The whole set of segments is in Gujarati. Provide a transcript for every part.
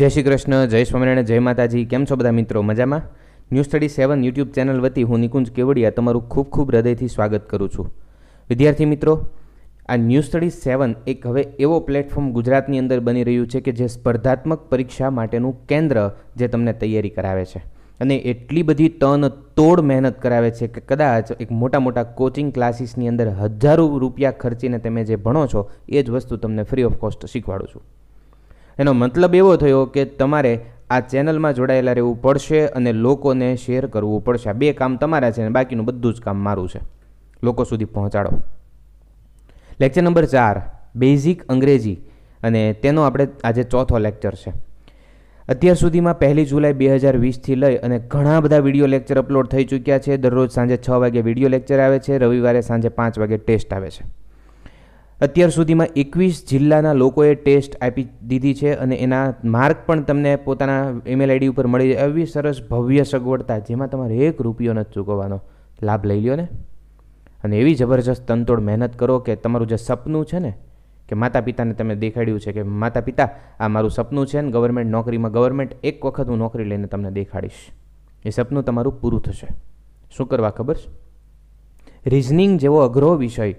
જય શ્રી કૃષ્ણ જય સ્વામિનારાયણ જય માતાજી કેમ છો બધા મિત્રો મજામાં new study seven YouTube channel વતી હું નિકુંજ કેવડિયા તમારું ખૂબ ખૂબ હૃદયથી સ્વાગત કરું છું વિદ્યાર્થી મિત્રો આ ન્યૂ સ્ટડી સેવન એક હવે એવો પ્લેટફોર્મ ગુજરાતની અંદર બની રહ્યું છે કે જે સ્પર્ધાત્મક પરીક્ષા માટેનું કેન્દ્ર જે તમને તૈયારી કરાવે છે અને એટલી બધી તન તોડ મહેનત કરાવે છે કે કદાચ એક મોટા મોટા કોચિંગ ક્લાસીસની અંદર હજારો રૂપિયા ખર્ચીને તમે જે ભણો છો એ જ વસ્તુ તમને ફ્રી ઓફ કોસ્ટ શીખવાડું છું એનો મતલબ એવો થયો કે તમારે આ ચેનલમાં જોડાયેલા રહેવું પડશે અને લોકોને શેર કરવું પડશે આ બે કામ તમારા છે અને બાકીનું બધું જ કામ મારું છે લોકો સુધી પહોંચાડો લેક્ચર નંબર ચાર બેઝિક અંગ્રેજી અને તેનો આપણે આજે ચોથો લેક્ચર છે અત્યાર સુધીમાં પહેલી જુલાઈ બે હજાર વીસથી લઈ અને ઘણા બધા વિડીયો લેક્ચર અપલોડ થઈ ચૂક્યા છે દરરોજ સાંજે છ વાગે વિડીયો લેક્ચર આવે છે રવિવારે સાંજે પાંચ વાગે ટેસ્ટ આવે છે અત્યાર સુધીમાં એકવીસ જિલ્લાના લોકોએ ટેસ્ટ આપી દીધી છે અને એના માર્ક પણ તમને પોતાના ઈમેલ આઈડી ઉપર મળી જાય એવી સરસ ભવ્ય સગવડતા જેમાં તમારે એક રૂપિયો નથી ચૂકવવાનો લાભ લઈ લ્યો ને અને એવી જબરજસ્ત તનતોડ મહેનત કરો કે તમારું જે સપનું છે ને કે માતા પિતાને તમે દેખાડ્યું છે કે માતા પિતા આ મારું સપનું છે ને ગવર્મેન્ટ નોકરીમાં ગવર્મેન્ટ એક વખત હું નોકરી લઈને તમને દેખાડીશ એ સપનું તમારું પૂરું થશે શું કરવા ખબર છે રિઝનિંગ જેવો અઘરો વિષય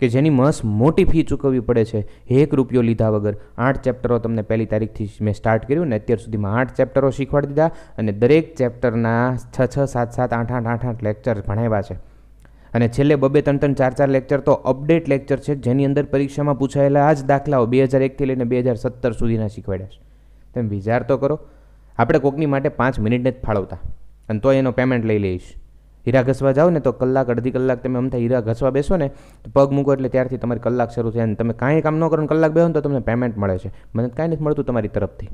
કે જેની મસ મોટી ફી ચૂકવવી પડે છે એક રૂપિયો લીધા વગર આઠ ચેપ્ટરો તમને પહેલી તારીખથી મેં સ્ટાર્ટ કર્યું ને અત્યાર સુધીમાં આઠ ચેપ્ટરો શીખવાડી દીધા અને દરેક ચેપ્ટરના છ છ સાત સાત આઠ આઠ આઠ આઠ લેક્ચર ભણાવ્યા છે અને છેલ્લે બબે ત્રણ ત્રણ ચાર ચાર લેક્ચર તો અપડેટ લેક્ચર છે જેની અંદર પરીક્ષામાં પૂછાયેલા આ જ દાખલાઓ બે હજાર એકથી લઈને બે હજાર સત્તર સુધીના શીખવાડ્યા છે તમે વિચાર તો કરો આપણે કોકની માટે પાંચ મિનિટને જ ફાળવતા અને તો એનો પેમેન્ટ લઈ લઈશ હીરા ઘસવા જાઓ ને તો કલાક અડધી કલાક તમે અમથા હીરા ઘસવા બેસો ને તો પગ મૂકો એટલે ત્યારથી તમારી કલાક શરૂ થાય અને તમે કાંઈ કામ ન કરો ને કલાક બેસો ને તો તમને પેમેન્ટ મળે છે મને કાંઈ નથી મળતું તમારી તરફથી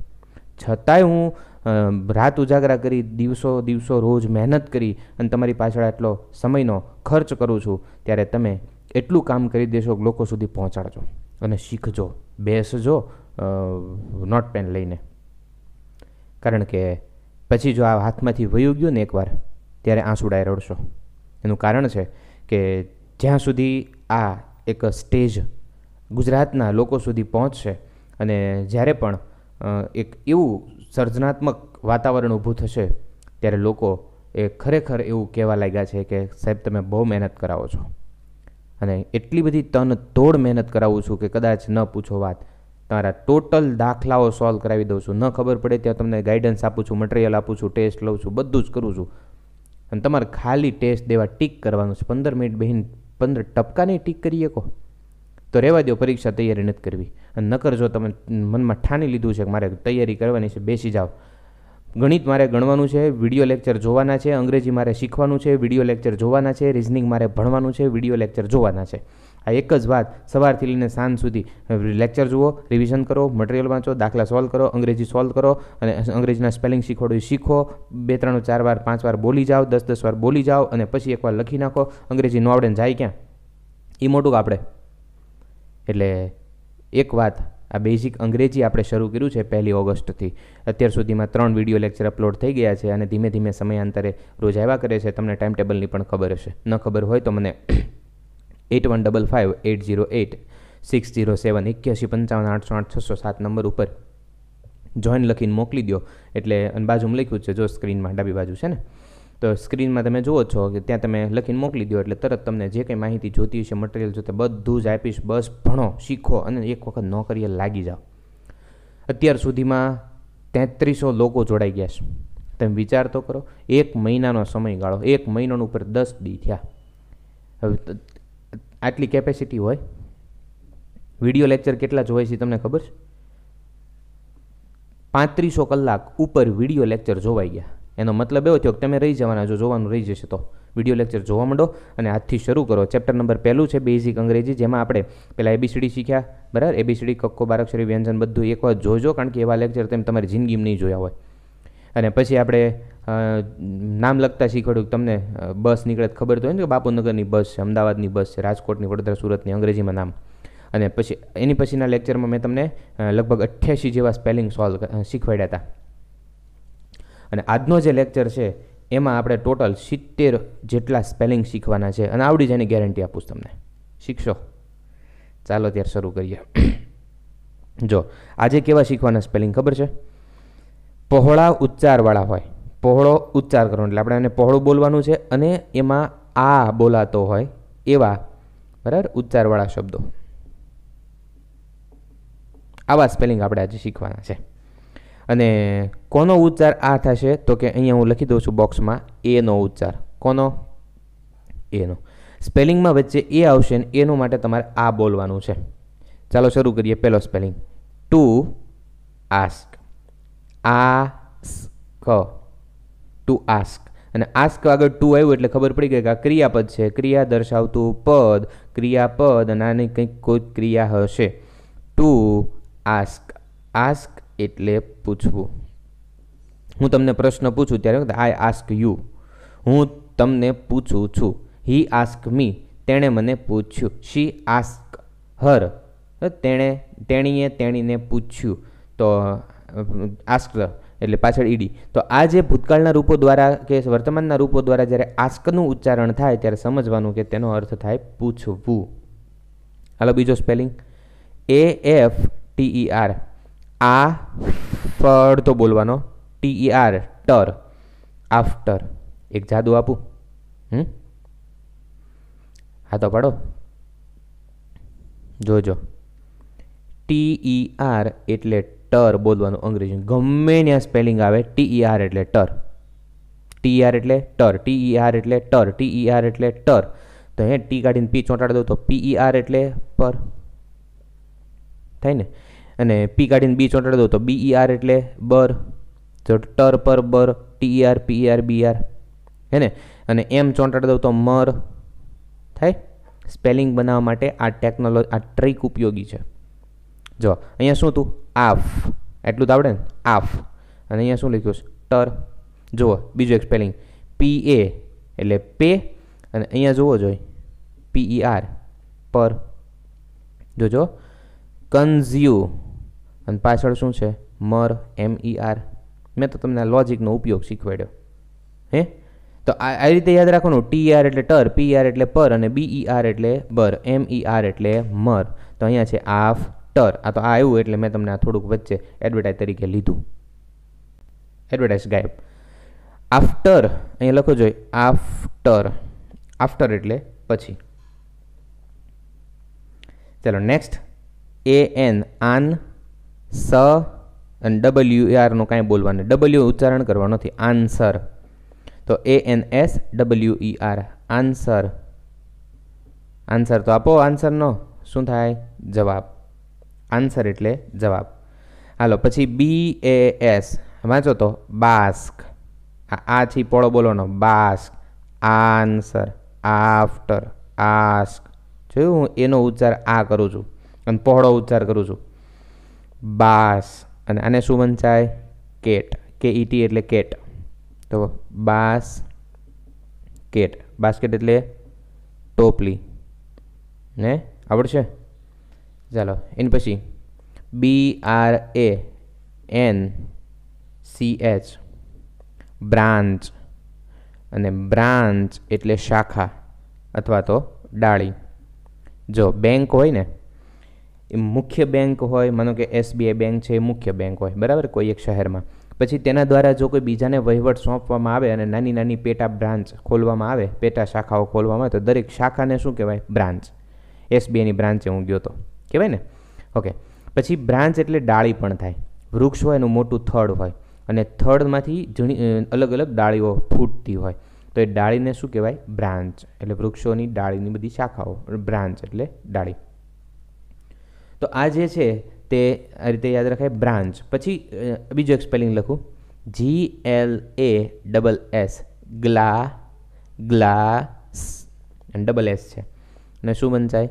છતાંય હું રાત ઉજાગરા કરી દિવસો દિવસો રોજ મહેનત કરી અને તમારી પાછળ આટલો સમયનો ખર્ચ કરું છું ત્યારે તમે એટલું કામ કરી દેશો લોકો સુધી પહોંચાડજો અને શીખજો બેસજો નોટ પેન લઈને કારણ કે પછી જો આ હાથમાંથી વયું ગયું ને એકવાર ત્યારે આંસુ ડાય રડશો એનું કારણ છે કે જ્યાં સુધી આ એક સ્ટેજ ગુજરાતના લોકો સુધી પહોંચશે અને જ્યારે પણ એક એવું સર્જનાત્મક વાતાવરણ ઊભું થશે ત્યારે લોકો એ ખરેખર એવું કહેવા લાગ્યા છે કે સાહેબ તમે બહુ મહેનત કરાવો છો અને એટલી બધી તન તોડ મહેનત કરાવું છું કે કદાચ ન પૂછો વાત તમારા ટોટલ દાખલાઓ સોલ્વ કરાવી દઉં છું ન ખબર પડે ત્યાં તમને ગાઈડન્સ આપું છું મટીરિયલ આપું છું ટેસ્ટ લઉં છું બધું જ કરું છું અને તમારે ખાલી ટેસ્ટ દેવા ટીક કરવાનું છે પંદર મિનિટ બહેન પંદર ટપકાને ટીક કરી શકો તો રહેવા દો પરીક્ષા તૈયારી નથી કરવી અને નકર જો તમે મનમાં ઠાની લીધું છે કે મારે તૈયારી કરવાની છે બેસી જાઓ ગણિત મારે ગણવાનું છે વિડીયો લેક્ચર જોવાના છે અંગ્રેજી મારે શીખવાનું છે વિડીયો લેક્ચર જોવાના છે રિઝનિંગ મારે ભણવાનું છે વિડીયો લેક્ચર જોવાના છે આ એક જ વાત સવારથી લઈને સાંજ સુધી લેક્ચર જુઓ રિવિઝન કરો મટીરિયલ વાંચો દાખલા સોલ્વ કરો અંગ્રેજી સોલ્વ કરો અને અંગ્રેજીના સ્પેલિંગ શીખવાડો શીખો બે ત્રણ ચાર વાર પાંચ વાર બોલી જાઓ દસ દસ વાર બોલી જાઓ અને પછી એકવાર લખી નાખો અંગ્રેજી નો આવડે જાય ક્યાં એ મોટું આપણે એટલે એક વાત આ બેઝિક અંગ્રેજી આપણે શરૂ કર્યું છે પહેલી ઓગસ્ટથી અત્યાર સુધીમાં ત્રણ વિડીયો લેક્ચર અપલોડ થઈ ગયા છે અને ધીમે ધીમે સમયાંતરે રોજ આવ્યા કરે છે તમને ટાઈમ ટેબલની પણ ખબર હશે ન ખબર હોય તો મને eight one double five eight zero eight six zero seven એક્યાસી પંચાવન આઠસો આઠ છસો સાત નંબર ઉપર જોઈન લખીને મોકલી દો એટલે બાજુમાં લખ્યું છે જો સ્ક્રીનમાં ડાબી બાજુ છે ને તો સ્ક્રીનમાં તમે જુઓ છો કે ત્યાં તમે લખીને મોકલી દો એટલે તરત તમને જે કંઈ માહિતી જોતી હશે મટીરિયલ જોતે બધું જ આપીશ બસ ભણો શીખો અને એક વખત નોકરીએ લાગી જાઓ અત્યાર સુધીમાં તેત્રીસો લોકો જોડાઈ ગયા છે તમે વિચાર તો કરો એક મહિનાનો સમયગાળો એક મહિનાનો ઉપર દસ દી થયા હવે આટલી કેપેસિટી હોય વિડીયો લેક્ચર કેટલા જોવે છે તમને ખબર છે પાંત્રીસો કલાક ઉપર વિડીયો લેક્ચર જોવાઈ ગયા એનો મતલબ એવો થયો કે તમે રહી જવાના જો જોવાનું રહી જશે તો વિડીયો લેક્ચર જોવા માંડો અને આજથી શરૂ કરો ચેપ્ટર નંબર પહેલું છે બેઝિક અંગ્રેજી જેમાં આપણે પહેલાં એબીસીડી શીખ્યા બરાબર એબીસીડી કક્કો બારાક્ષરી વ્યંજન બધું એકવાર જોજો કારણ કે એવા લેક્ચર તમે તમારી જિંદગીમાં નહીં જોયા હોય અને પછી આપણે નામ લખતા શીખવાડ્યું તમને બસ નીકળે ખબર તો હોય ને કે બાપુનગરની બસ છે અમદાવાદની બસ છે રાજકોટની વડોદરા સુરતની અંગ્રેજીમાં નામ અને પછી એની પછીના લેક્ચરમાં મેં તમને લગભગ અઠ્યાસી જેવા સ્પેલિંગ સોલ્વ શીખવાડ્યા હતા અને આજનો જે લેક્ચર છે એમાં આપણે ટોટલ સિત્તેર જેટલા સ્પેલિંગ શીખવાના છે અને આવડી જાય એની ગેરંટી આપું તમને શીખશો ચાલો ત્યારે શરૂ કરીએ જો આજે કેવા શીખવાના સ્પેલિંગ ખબર છે પહોળા ઉચ્ચારવાળા હોય પહોળો ઉચ્ચાર કરવાનો એટલે આપણે એને પહોળું બોલવાનું છે અને એમાં આ બોલાતો હોય એવા બરાબર ઉચ્ચારવાળા શબ્દો આવા સ્પેલિંગ આપણે આજે શીખવાના છે અને કોનો ઉચ્ચાર આ થશે તો કે અહીંયા હું લખી દઉં છું બોક્સમાં એનો ઉચ્ચાર કોનો એનો સ્પેલિંગમાં વચ્ચે એ આવશે ને એનું માટે તમારે આ બોલવાનું છે ચાલો શરૂ કરીએ પહેલો સ્પેલિંગ ટુ આસ્ક આ ક ટુ આસ્ક અને આસ્ક આગળ ટુ આવ્યું એટલે ખબર પડી ગઈ કે આ ક્રિયાપદ છે ક્રિયા દર્શાવતું પદ ક્રિયાપદ અને આની કંઈક કોઈ ક્રિયા હશે ટુ આસ્ક આસ્ક એટલે પૂછવું હું તમને પ્રશ્ન પૂછું ત્યારે આઈ આસ્ક યુ હું તમને પૂછું છું હી આસ્ક મી તેણે મને પૂછ્યું શી આસ્ક હર તેણે તેણીએ તેણીને પૂછ્યું તો આસ્ક એટલે પાછળ ઈડી તો આ જે ભૂતકાળના રૂપો દ્વારા કે વર્તમાનના રૂપો દ્વારા જ્યારે આસ્કનું ઉચ્ચારણ થાય ત્યારે સમજવાનું કે તેનો અર્થ થાય પૂછવું હાલો બીજો spelling A F T E R આ ફળ તો બોલવાનો ટીઈ આર e ટર આફ્ટર એક જાદુ આપું હમ હા તો પાડો જોજો ટીઈ આર e એટલે ટર બોલવાનું અંગ્રેજી ગમે ત્યાં સ્પેલિંગ આવે ટી આર એટલે ટર ટી આર એટલે ટર ટી આર એટલે ટર ટી આર એટલે ટર તો હે ટી કાઢીને પી ચોંટાડી દઉં તો પી આર એટલે પર થાય ને અને પી કાઢીને બી ચોંટાડી દઉં તો બી આર એટલે બર તો ટર પર બર T R P R B R હે ને અને એમ ચોંટાડી દઉં તો મર થાય સ્પેલિંગ બનાવવા માટે આ ટેકનોલોજી આ ટ્રીક ઉપયોગી છે જો અહીંયા શું હતું આફ એટલું તો આવડે ને આફ અને અહીંયા શું લખ્યું છે ટર જુઓ બીજું એક સ્પેલિંગ પી એ એટલે પે અને અહીંયા જોવો જોઈએ પીઈ આર પર જોજો કન્ઝ્યુ અને પાછળ શું છે મર એમ ઈ આર મેં તો તમને આ લોજિકનો ઉપયોગ શીખવાડ્યો હે તો આ રીતે યાદ રાખવાનું ટી આર એટલે ટર પી આર એટલે પર અને બીઈ આર એટલે બર એમ ઈ આર એટલે મર તો અહીંયા છે આફ ટર આ તો આ આવ્યું એટલે મેં તમને આ થોડુંક વચ્ચે એડવર્ટાઇઝ તરીકે લીધું એડવર્ટાઇઝ ગાયબ આફ્ટર અહીંયા લખો જોઈએ આફ્ટર આફ્ટર એટલે પછી ચાલો નેક્સ્ટ એ એન આન સ અને ડબલ્યુ એ આરનું કાંઈ બોલવાનું ડબલ્યુ ઉચ્ચારણ કરવાનું નથી આન્સર તો A N S W E R answer answer તો આપો આન્સરનો શું થાય જવાબ આન્સર એટલે જવાબ હાલો પછી બી એ એસ વાંચો તો બાસ્ક આ છે પોળો બોલોનો બાસ્ક આન્સર આફ્ટર આસ્ક જોયું હું એનો ઉચ્ચાર આ કરું છું અને પહોળો ઉચ્ચાર કરું છું બાસ અને આને શું વંચાય કેટ કે ઈટી એટલે કેટ તો બાસ કેટ બાસ્કેટ એટલે ટોપલી ને આવડશે ચાલો એન પછી B R A N C H branch અને બ્રાન્ચ એટલે શાખા અથવા તો ડાળી જો બેંક હોય ને એ મુખ્ય બેંક હોય માનો કે એસબીઆઈ બેંક છે એ મુખ્ય બેંક હોય બરાબર કોઈ એક શહેરમાં પછી તેના દ્વારા જો કોઈ બીજાને વહીવટ સોંપવામાં આવે અને નાની નાની પેટા બ્રાન્ચ ખોલવામાં આવે પેટા શાખાઓ ખોલવામાં આવે તો દરેક શાખાને શું કહેવાય બ્રાન્ચ એસબીઆઈની બ્રાન્ચે હું ગયો તો કહેવાય ને ઓકે પછી બ્રાન્ચ એટલે ડાળી પણ થાય વૃક્ષ હોય એનું મોટું થડ હોય અને થડમાંથી ઝીણી અલગ અલગ ડાળીઓ ફૂટતી હોય તો એ ડાળીને શું કહેવાય બ્રાન્ચ એટલે વૃક્ષોની ડાળીની બધી શાખાઓ બ્રાન્ચ એટલે ડાળી તો આ જે છે તે આ રીતે યાદ રખાય બ્રાન્ચ પછી બીજું એક સ્પેલિંગ લખું G L A double S ગ્લા ગ્લાસ અને ડબલ એસ છે અને શું બનચાય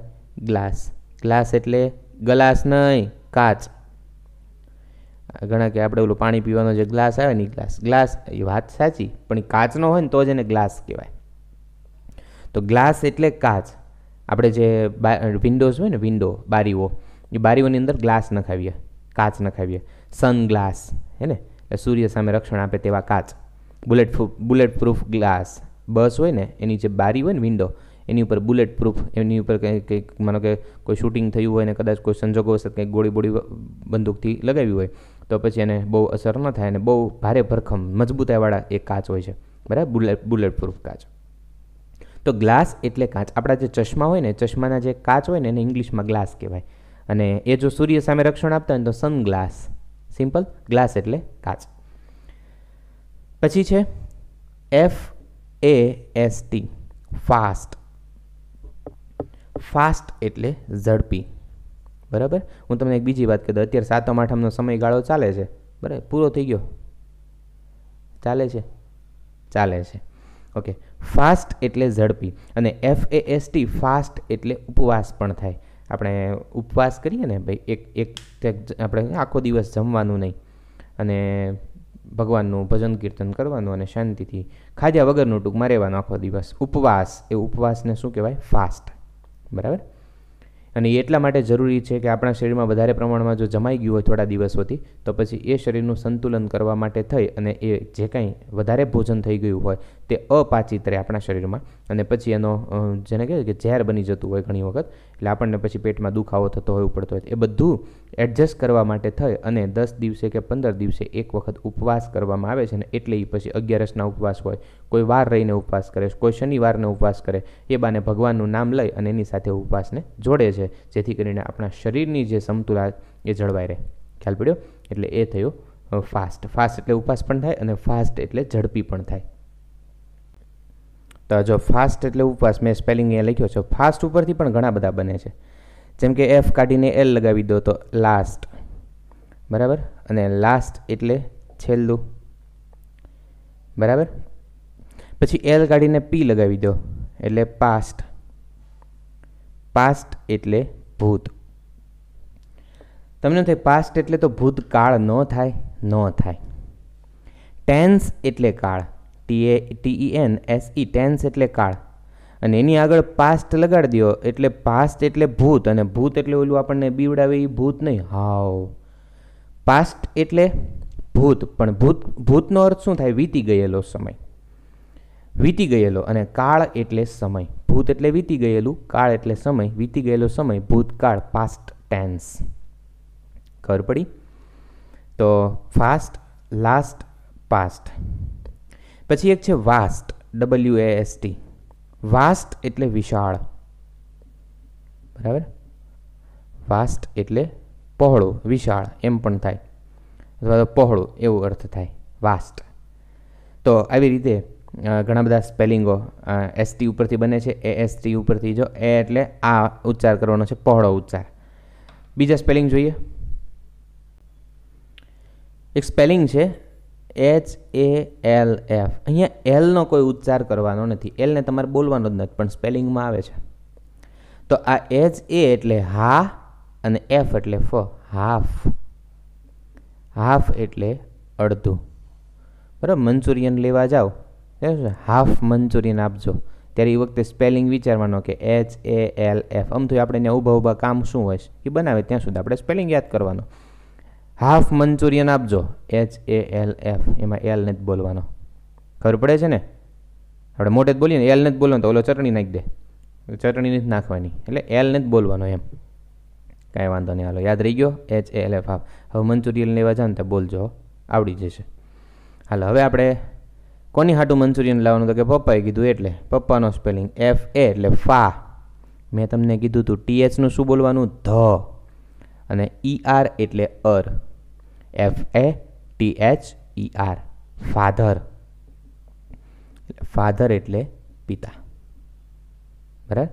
ગ્લાસ ગ્લાસ એટલે ગ્લાસ નહીં કાચ ઘણા કે આપણે ઓલું પાણી પીવાનો જે ગ્લાસ આવે ને ગ્લાસ ગ્લાસ એ વાત સાચી પણ કાચનો હોય ને તો જ એને ગ્લાસ કહેવાય તો ગ્લાસ એટલે કાચ આપણે જે વિન્ડોઝ હોય ને વિન્ડો બારીઓ એ બારીઓની અંદર ગ્લાસ નખાવીએ કાચ નખાવીએ સનગ્લાસ હે ને એટલે સૂર્ય સામે રક્ષણ આપે તેવા કાચ બુલેટ બુલેટ પ્રૂફ ગ્લાસ બસ હોય ને એની જે બારી હોય ને વિન્ડો એની ઉપર બુલેટ પ્રૂફ એની ઉપર કંઈ કંઈક માનો કે કોઈ શૂટિંગ થયું હોય ને કદાચ કોઈ સંજોગો કંઈક ગોળી બોળી બંદૂકથી લગાવી હોય તો પછી એને બહુ અસર ન થાય અને બહુ ભારે ભરખમ મજબૂતાઈવાળા એ કાચ હોય છે બરાબર બુલેટ બુલેટ પ્રૂફ કાચ તો ગ્લાસ એટલે કાચ આપણા જે ચશ્મા હોય ને ચશ્માના જે કાચ હોય ને એને ઇંગ્લિશમાં ગ્લાસ કહેવાય અને એ જો સૂર્ય સામે રક્ષણ આપતા હોય તો સનગ્લાસ સિમ્પલ ગ્લાસ એટલે કાચ પછી છે F A S T fast fast એટલે ઝડપી બરાબર હું તમને એક બીજી વાત કરી દઉં અત્યારે સાતમ આઠમનો સમયગાળો ચાલે છે બરાબર પૂરો થઈ ગયો ચાલે છે ચાલે છે ઓકે ફાસ્ટ એટલે ઝડપી અને F A S T fast એટલે ઉપવાસ પણ થાય આપણે ઉપવાસ કરીએ ને ભાઈ એક એક આપણે આખો દિવસ જમવાનું નહીં અને ભગવાનનું ભજન કીર્તન કરવાનું અને શાંતિથી ખાધ્યા વગરનું ટૂંકમાં રહેવાનું આખો દિવસ ઉપવાસ એ ઉપવાસને શું કહેવાય ફાસ્ટ બરાબર અને એટલા માટે જરૂરી છે કે આપણા શરીરમાં વધારે પ્રમાણમાં જો જમાઈ ગયું હોય થોડા દિવસોથી તો પછી એ શરીરનું સંતુલન કરવા માટે થઈ અને એ જે કાંઈ વધારે ભોજન થઈ ગયું હોય તે અપાચિત રહે આપણા શરીરમાં અને પછી એનો જેને કહેવાય કે ઝેર બની જતું હોય ઘણી વખત એટલે આપણને પછી પેટમાં દુખાવો થતો હોય ઉપડતો હોય એ બધું એડજસ્ટ કરવા માટે થઈ અને દસ દિવસે કે પંદર દિવસે એક વખત ઉપવાસ કરવામાં આવે છે ને એટલે એ પછી અગિયારસના ઉપવાસ હોય કોઈ વાર રહીને ઉપવાસ કરે કોઈ શનિવારને ઉપવાસ કરે એ બાને ભગવાનનું નામ લઈ અને એની સાથે ઉપવાસને જોડે છે જેથી કરીને આપણા શરીરની જે સમતુલા એ જળવાઈ રહે ખ્યાલ પડ્યો એટલે એ થયો ફાસ્ટ ફાસ્ટ એટલે ઉપવાસ પણ થાય અને ફાસ્ટ એટલે ઝડપી પણ થાય તો જો ફાસ્ટ એટલે ઉપવાસ મેં સ્પેલિંગ અહીંયા લખ્યો છે ફાસ્ટ ઉપરથી પણ ઘણા બધા બને છે જેમ કે એફ કાઢીને એલ લગાવી દો તો લાસ્ટ બરાબર અને લાસ્ટ એટલે છેલ્લું બરાબર પછી એલ કાઢીને પી લગાવી દો એટલે પાસ્ટ પાસ્ટ એટલે ભૂત તમને થાય પાસ્ટ એટલે તો ભૂતકાળ ન થાય ન થાય ટેન્સ એટલે કાળ ટીએ ટીઈએન એસઈ ટેન્સ એટલે કાળ અને એની આગળ પાસ્ટ લગાડી દો એટલે પાસ્ટ એટલે ભૂત અને ભૂત એટલે ઓલું આપણને બીવડાવે એ ભૂત નહીં હાવ પાસ્ટ એટલે ભૂત પણ ભૂત ભૂતનો અર્થ શું થાય વીતી ગયેલો સમય વીતી ગયેલો અને કાળ એટલે સમય ભૂત એટલે વીતી ગયેલું કાળ એટલે સમય વીતી ગયેલો સમય ભૂતકાળ પાસ્ટ ટેન્સ ખબર પડી તો ફાસ્ટ લાસ્ટ પાસ્ટ પછી એક છે vast W A S T vast એટલે વિશાળ બરાબર વાસ્ટ એટલે પહોળો વિશાળ એમ પણ થાય અથવા તો પહોળો એવો અર્થ થાય વાસ્ટ તો આવી રીતે ઘણા બધા સ્પેલિંગો એસટી ઉપરથી બને છે એ એસ ટી ઉપરથી જો એ એટલે આ ઉચ્ચાર કરવાનો છે પહોળો ઉચ્ચાર બીજા સ્પેલિંગ જોઈએ એક સ્પેલિંગ છે એચ એ એલ એફ અહીંયા એલનો કોઈ ઉચ્ચાર કરવાનો નથી એલને તમારે બોલવાનો જ નથી પણ સ્પેલિંગમાં આવે છે તો આ એચ એ એટલે હા અને એફ એટલે ફ હાફ હાફ એટલે અડધું બરાબર મંચુરિયન લેવા જાઓ હાફ મંચુરિયન આપજો ત્યારે એ વખતે સ્પેલિંગ વિચારવાનો કે એચ એ એલ એફ આમ તો આપણે ત્યાં ઊભા ઊભા કામ શું હોય એ બનાવે ત્યાં સુધી આપણે સ્પેલિંગ યાદ કરવાનું હાફ મંચુરિયન આપજો એચ એ એલ એફ એમાં એલ નથી બોલવાનો ખબર પડે છે ને આપણે મોટે જ બોલીએ ને એલ નથી બોલવાનું તો ઓલો ચટણી નાખી દે ચટણી નથી નાખવાની એટલે એલ નથી બોલવાનો એમ કાંઈ વાંધો નહીં હાલો યાદ રહી ગયો H A L F half હવે મંચુરિયન લેવા જાઓ ને તો બોલજો આવડી જશે હાલો હવે આપણે કોની હાટું મંચુરિયન લાવવાનું તો કે પપ્પાએ કીધું એટલે પપ્પાનો સ્પેલિંગ એફ એ એટલે ફા મેં તમને કીધું હતું એચનું શું બોલવાનું ધ અને ઈ e આર એટલે અર F A T H E R father father એટલે પિતા બરાબર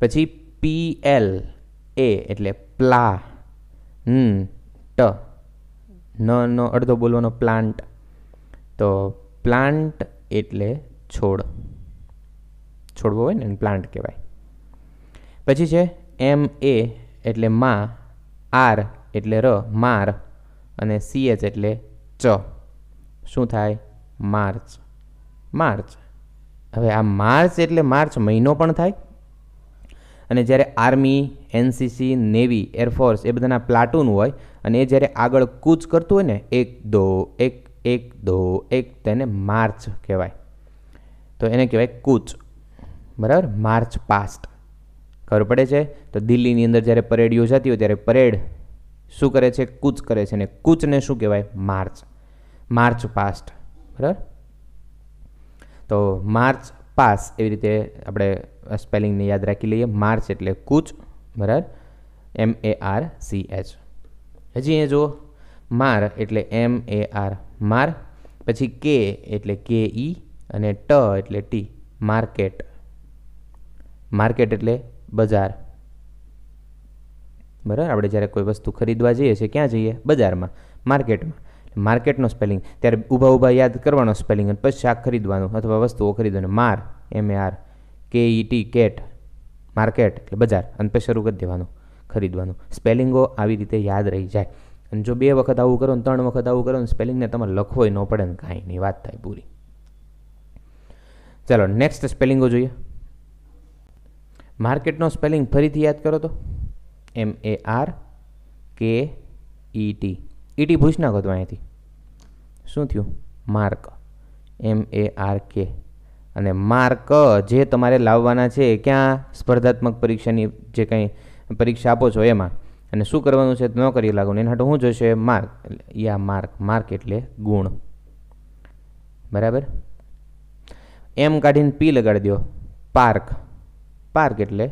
પછી પી એલ એ એટલે પ્લા હમ ટ નો અડધો બોલવાનો પ્લાન્ટ તો પ્લાન્ટ એટલે છોડ છોડવો હોય ને પ્લાન્ટ કહેવાય પછી છે એમ એ એટલે મા આર એટલે ર માર અને સી એચ એટલે ચ શું થાય માર્ચ માર્ચ હવે આ માર્ચ એટલે માર્ચ મહિનો પણ થાય અને જ્યારે આર્મી એનસીસી નેવી એરફોર્સ એ બધાના પ્લાટૂન હોય અને એ જ્યારે આગળ કૂચ કરતું હોય ને એક દો એક એક દો એક તેને માર્ચ કહેવાય તો એને કહેવાય કૂચ બરાબર માર્ચ પાસ્ટ ખબર પડે છે તો દિલ્હીની અંદર જ્યારે પરેડ યોજાતી હોય ત્યારે પરેડ શું કરે છે કૂચ કરે છે ને કૂચને શું કહેવાય માર્ચ માર્ચ પાસ્ટ બરાબર તો માર્ચ પાસ એવી રીતે આપણે સ્પેલિંગને યાદ રાખી લઈએ માર્ચ એટલે કૂચ બરાબર M A R C H હજી અહીંયા જુઓ માર એટલે એમ એ આર માર પછી કે એટલે કે ઈ e અને ટ એટલે ટી માર્કેટ માર્કેટ એટલે બજાર બરાબર આપણે જ્યારે કોઈ વસ્તુ ખરીદવા જઈએ છીએ ક્યાં જઈએ બજારમાં માર્કેટમાં માર્કેટનો સ્પેલિંગ ત્યારે ઊભા ઊભા યાદ કરવાનો સ્પેલિંગ અને પછી શાક ખરીદવાનું અથવા વસ્તુઓ ખરીદવાનું માર એમ એ આર કે ઈ ટી કેટ માર્કેટ એટલે બજાર અને પછી શરૂ કરી દેવાનું ખરીદવાનું સ્પેલિંગો આવી રીતે યાદ રહી જાય અને જો બે વખત આવું કરો ને ત્રણ વખત આવું કરો ને સ્પેલિંગને તમારે લખવો ન પડે ને કાંઈ નહીં વાત થાય પૂરી ચાલો નેક્સ્ટ સ્પેલિંગો જોઈએ માર્કેટનો સ્પેલિંગ ફરીથી યાદ કરો તો M A R K E T e E T e ભૂસી નાખો તો અહીંયાથી શું થયું માર્ક એમ એ આર કે અને માર્ક જે તમારે લાવવાના છે ક્યાં સ્પર્ધાત્મક પરીક્ષાની જે કંઈ પરીક્ષા આપો છો એમાં અને શું કરવાનું છે ન કરી લાગુ એના માટે શું જોશે માર્ક યા માર્ક માર્ક એટલે ગુણ બરાબર એમ કાઢીને પી લગાડી દો પાર્ક પાર્ક એટલે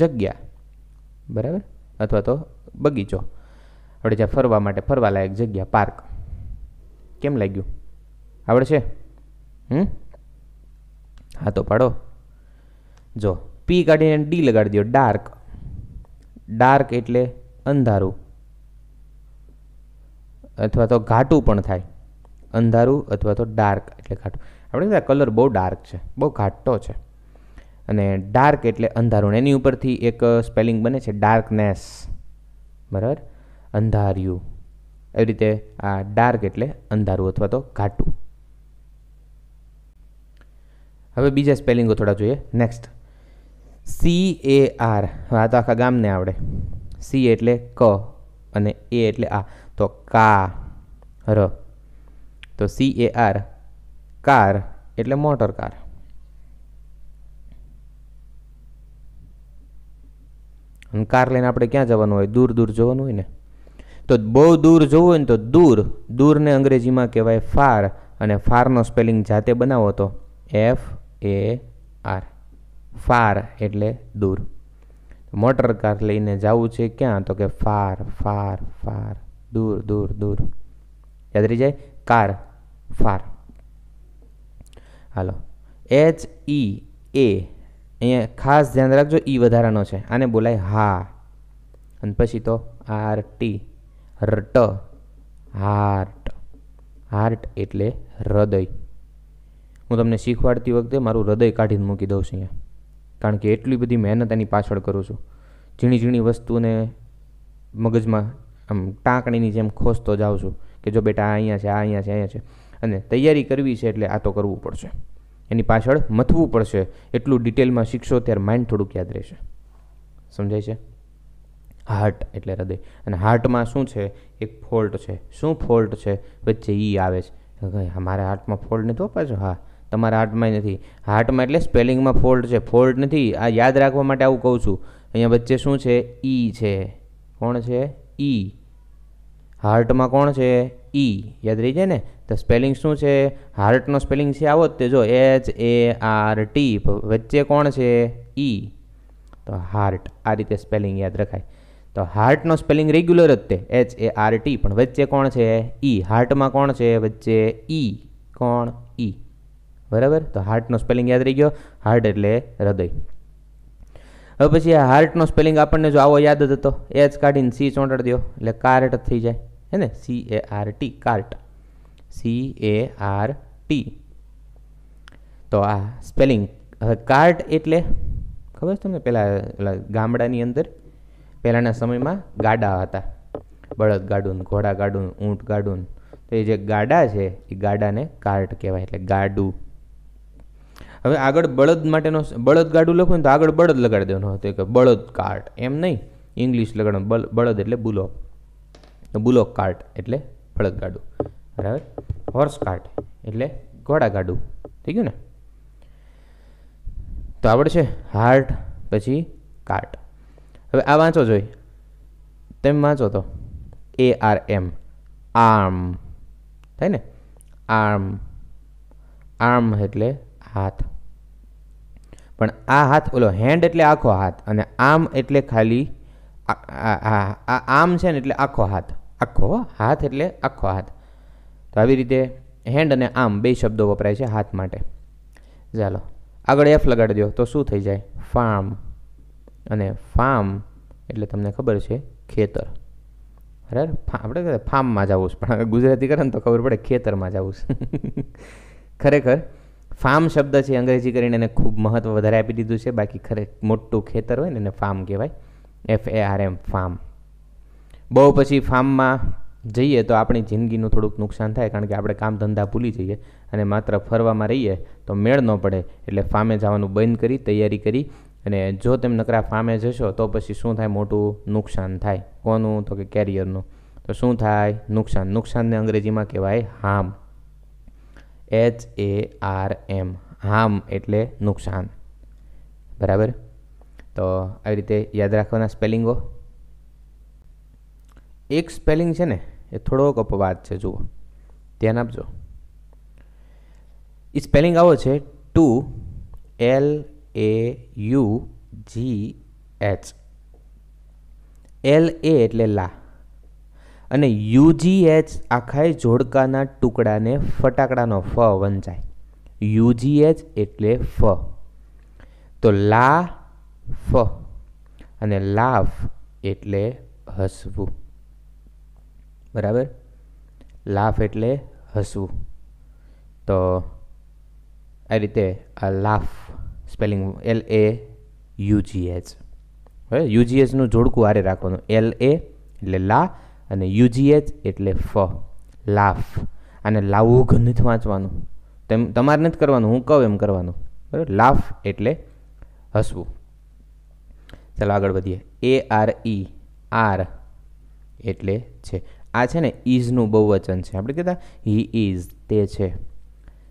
જગ્યા બરાબર અથવા તો બગીચો આપણે જ્યાં ફરવા માટે ફરવાલાયક જગ્યા પાર્ક કેમ લાગ્યું આવડશે હમ હા તો પાડો જો પી કાઢીને ડી લગાડી દો ડાર્ક ડાર્ક એટલે અંધારું અથવા તો ઘાટું પણ થાય અંધારું અથવા તો ડાર્ક એટલે ઘાટું આપણે કલર બહુ ડાર્ક છે બહુ ઘાટો છે અને ડાર્ક એટલે અંધારું એની ઉપરથી એક સ્પેલિંગ બને છે ડાર્કનેસ બરાબર અંધાર્યું એવી રીતે આ ડાર્ક એટલે અંધારું અથવા તો ઘાટું હવે બીજા સ્પેલિંગો થોડા જોઈએ નેક્સ્ટ સી એ આર આ તો આખા ગામને આવડે સી એટલે ક અને એ એટલે આ તો કા ર તો સી એ આર કાર એટલે મોટર કાર અને કાર લઈને આપણે ક્યાં જવાનું હોય દૂર દૂર જવાનું હોય ને તો બહુ દૂર જવું હોય ને તો દૂર દૂરને અંગ્રેજીમાં કહેવાય ફાર અને ફારનો સ્પેલિંગ જાતે બનાવો તો એફ એ આર ફાર એટલે દૂર મોટર કાર લઈને જવું છે ક્યાં તો કે ફાર ફાર ફાર દૂર દૂર દૂર યાદ રહી જાય કાર ફાર હાલો એચ ઈ એ અહીંયા ખાસ ધ્યાન રાખજો ઈ વધારાનો છે આને બોલાય હા અને પછી તો આર ટી રટ હાર્ટ હાર્ટ એટલે હૃદય હું તમને શીખવાડતી વખતે મારું હૃદય કાઢીને મૂકી દઉં છું અહીંયા કારણ કે એટલી બધી મહેનત એની પાછળ કરું છું ઝીણી ઝીણી વસ્તુને મગજમાં આમ ટાંકણીની જેમ ખોસતો જાઉં છું કે જો બેટા આ અહીંયા છે આ અહીંયા છે અહીંયા છે અને તૈયારી કરવી છે એટલે આ તો કરવું પડશે એની પાછળ મથવું પડશે એટલું ડિટેલમાં શીખશો ત્યારે માઇન્ડ થોડુંક યાદ રહેશે સમજાય છે હાર્ટ એટલે હૃદય અને હાર્ટમાં શું છે એક ફોલ્ટ છે શું ફોલ્ટ છે વચ્ચે ઈ આવે છે મારા હાર્ટમાં ફોલ્ટ નથી પાછો હા તમારા હાર્ટમાં નથી હાર્ટમાં એટલે સ્પેલિંગમાં ફોલ્ટ છે ફોલ્ટ નથી આ યાદ રાખવા માટે આવું કહું છું અહીંયા વચ્ચે શું છે ઈ છે કોણ છે ઈ હાર્ટમાં કોણ છે ઈ યાદ રહી જાય ને તો સ્પેલિંગ શું છે હાર્ટનો સ્પેલિંગ છે આવો જ તે જો એચ એ આર ટી વચ્ચે કોણ છે ઈ e. તો હાર્ટ આ રીતે સ્પેલિંગ યાદ રખાય તો હાર્ટનો સ્પેલિંગ રેગ્યુલર જ તે એચ એ આર ટી પણ વચ્ચે કોણ છે ઈ e. હાર્ટમાં કોણ છે વચ્ચે ઈ e, કોણ ઈ બરાબર તો હાર્ટનો સ્પેલિંગ યાદ રહી ગયો હાર્ટ એટલે હૃદય હવે પછી આ હાર્ટનો સ્પેલિંગ આપણને જો આવો યાદ જ હતો એચ કાઢીને સી ચોંટાડી દો એટલે કાર્ટ થઈ જાય હે ને C A R T cart C A R T તો આ સ્પેલિંગ હવે કાર્ટ એટલે ખબર છે તમને પહેલાં પેલા ગામડાની અંદર પહેલાંના સમયમાં ગાડા હતા બળદ ગાડું ઘોડા ગાડું ઊંટ ગાડું તો એ જે ગાડા છે એ ગાડાને કાર્ટ કહેવાય એટલે ગાડું હવે આગળ બળદ માટેનો બળદ ગાડું લખો ને તો આગળ બળદ લગાડી દેવાનો હતો કે બળદ કાર્ટ એમ નહીં ઇંગ્લિશ લગાડવાનું બળદ એટલે બુલોક બુલો કાર્ટ એટલે બળદ ગાડું બરાબર હોર્સ કાર્ટ એટલે ઘોડાગાડું થઈ ગયું ને તો આવડશે હાર્ટ પછી કાર્ટ હવે આ વાંચો જોઈ તેમ વાંચો તો એ આર એમ આર્મ થાય ને આર્મ આર્મ એટલે હાથ પણ આ હાથ ઓલો હેન્ડ એટલે આખો હાથ અને આમ એટલે ખાલી આ આમ છે ને એટલે આખો હાથ આખો હાથ એટલે આખો હાથ તો આવી રીતે હેન્ડ અને આમ બે શબ્દો વપરાય છે હાથ માટે ચાલો આગળ એફ લગાડી દો તો શું થઈ જાય ફાર્મ અને ફાર્મ એટલે તમને ખબર છે ખેતર બરાબર આપણે ફાર્મમાં જવું છે પણ ગુજરાતી કરે ને તો ખબર પડે ખેતરમાં જવું છે ખરેખર ફાર્મ શબ્દ છે અંગ્રેજી કરીને એને ખૂબ મહત્ત્વ વધારે આપી દીધું છે બાકી ખરે મોટું ખેતર હોય ને એને ફાર્મ કહેવાય F A R M farm બહુ પછી ફાર્મમાં જઈએ તો આપણી જિંદગીનું થોડુંક નુકસાન થાય કારણ કે આપણે કામ ધંધા ભૂલી જઈએ અને માત્ર ફરવામાં રહીએ તો મેળ ન પડે એટલે ફામે જવાનું બંધ કરી તૈયારી કરી અને જો તેમ નકરા ફામે જશો તો પછી શું થાય મોટું નુકસાન થાય કોનું તો કે કેરિયરનું તો શું થાય નુકસાન નુકસાનને અંગ્રેજીમાં કહેવાય હામ એચ એ આર એમ હામ એટલે નુકસાન બરાબર તો આવી રીતે યાદ રાખવાના સ્પેલિંગો એક સ્પેલિંગ છે ને એ થોડોક અપવાદ છે જુઓ ધ્યાન આપજો એ સ્પેલિંગ આવો છે ટુ L A U G H એલ એ એટલે લા અને એચ આખા જોડકાના ટુકડાને ફટાકડાનો ફ વંચાય એચ એટલે ફ તો લા ફ અને લાફ એટલે હસવું બરાબર લાફ એટલે હસવું તો આ રીતે આ laugh spelling L A U G H હવે યુજીએચનું જોડકું આરે રાખવાનું એલ એ એટલે લા અને યુજીએચ એટલે ફ લાફ અને લાવું ઘનિત વાંચવાનું તેમ તમારે નથી કરવાનું હું કહું એમ કરવાનું બરાબર લાફ એટલે હસવું ચાલો આગળ વધીએ એ આર ઈ આર એટલે છે આ છે ને ઇઝનું બહુવચન છે આપણે કહેતા હી ઇઝ તે છે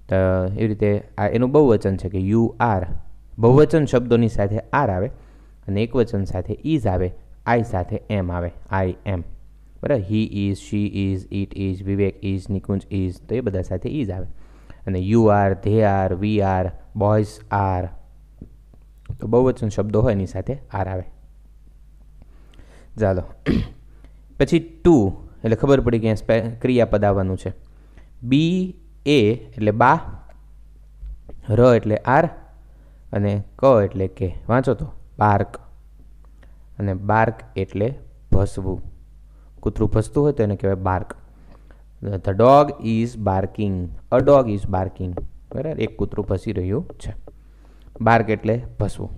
તો એવી રીતે આ એનું બહુવચન છે કે યુ આર બહુવચન શબ્દોની સાથે આર આવે અને એકવચન સાથે ઇઝ આવે આઈ સાથે એમ આવે આઈ એમ બરાબર he is she is it is Vivek is Nikunj is તો એ બધા સાથે ઇઝ આવે અને you are they are we are boys are તો બહુવચન શબ્દો હોય એની સાથે આર આવે ચાલો પછી ટુ એટલે ખબર પડી કે અહીંયા ક્રિયાપદ આવવાનું છે બી એ એટલે બા ર એટલે આર અને ક એટલે કે વાંચો તો બાર્ક અને બાર્ક એટલે ભસવું કૂતરું ભસતું હોય તો એને કહેવાય bark the dog is barking a dog is barking બરાબર એક કૂતરું ભસી રહ્યું છે બાર્ક એટલે ભસવું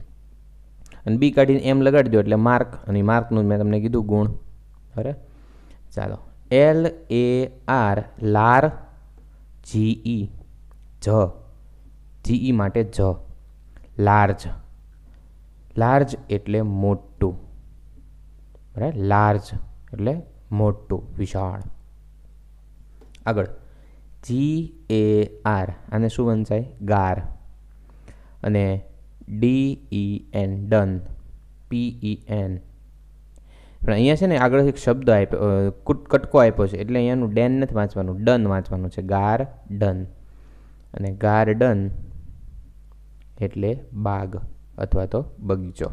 અને બી કાઢીને એમ લગાડી દો એટલે માર્ક અને માર્કનું મેં તમને કીધું ગુણ બરાબર ચાલો એલ એ આર લાર જીઈ e, જ જીઈ e માટે જ લાર્જ લાર્જ એટલે મોટું બરાબર લાર્જ એટલે મોટું વિશાળ આગળ જી એ આર આને શું વંચાય ગાર અને D E N den P E N પણ અહીંયા છે ને આગળ એક શબ્દ આપ્યો કટકો આપ્યો છે એટલે અહીંયાનું ડેન નથી વાંચવાનું ડન વાંચવાનું છે ગાર ડન અને ગાર્ડન એટલે બાગ અથવા તો બગીચો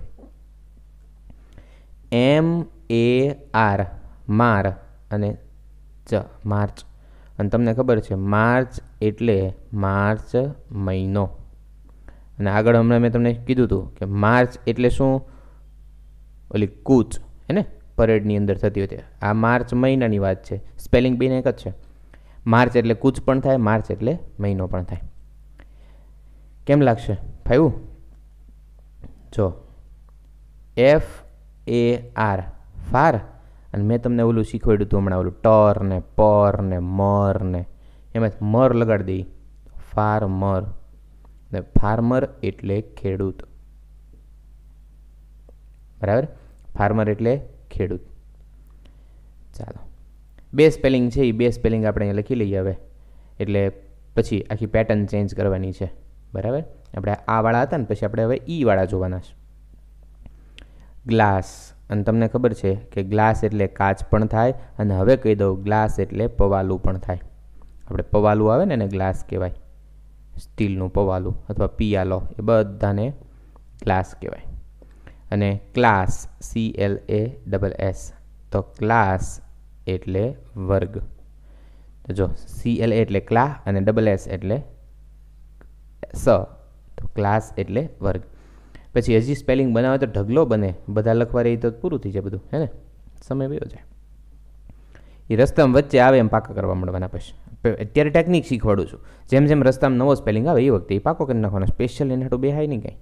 એમ એ આર માર અને ચ માર્ચ અને તમને ખબર છે માર્ચ એટલે માર્ચ મહિનો અને આગળ હમણાં મેં તમને કીધું હતું કે માર્ચ એટલે શું ઓલી કૂચ હે ને પરેડની અંદર થતી હોય છે આ માર્ચ મહિનાની વાત છે સ્પેલિંગ બેન એક જ છે માર્ચ એટલે કૂચ પણ થાય માર્ચ એટલે મહિનો પણ થાય કેમ લાગશે ફાયું જો એફ એ આર ફાર અને મેં તમને ઓલું શીખવાડ્યું હતું હમણાં ઓલું ટર ને પર ને મર ને એમાં મર લગાડી દઈ ફાર્મર ને ફાર્મર એટલે ખેડૂત બરાબર ફાર્મર એટલે ખેડૂત ચાલો બે સ્પેલિંગ છે એ બે સ્પેલિંગ આપણે લખી લઈએ હવે એટલે પછી આખી પેટર્ન ચેન્જ કરવાની છે બરાબર આપણે આ વાળા હતા ને પછી આપણે હવે ઈવાળા જોવાના છે ગ્લાસ અને તમને ખબર છે કે ગ્લાસ એટલે કાચ પણ થાય અને હવે કહી દઉં ગ્લાસ એટલે પવાલું પણ થાય આપણે પવાલું આવે ને એને ગ્લાસ કહેવાય સ્ટીલનું પવાલું અથવા પિયાલો એ બધાને ગ્લાસ કહેવાય અને class C L A double S તો ક્લાસ એટલે વર્ગ તો જો સી એલ એ એટલે ક્લા અને ડબલ એસ એટલે સ તો ક્લાસ એટલે વર્ગ પછી હજી સ્પેલિંગ બનાવે તો ઢગલો બને બધા લખવા રહી તો પૂરું થઈ જાય બધું હે ને સમય બયો જાય એ રસ્તામાં વચ્ચે આવે એમ પાકા કરવા મળવાના પછી અત્યારે ટેકનિક શીખવાડું છું જેમ જેમ રસ્તામાં નવો સ્પેલિંગ આવે એ વખતે એ પાકો કરી નાખવાનો સ્પેશિયલ એના બે બેહાય નહીં કાંઈ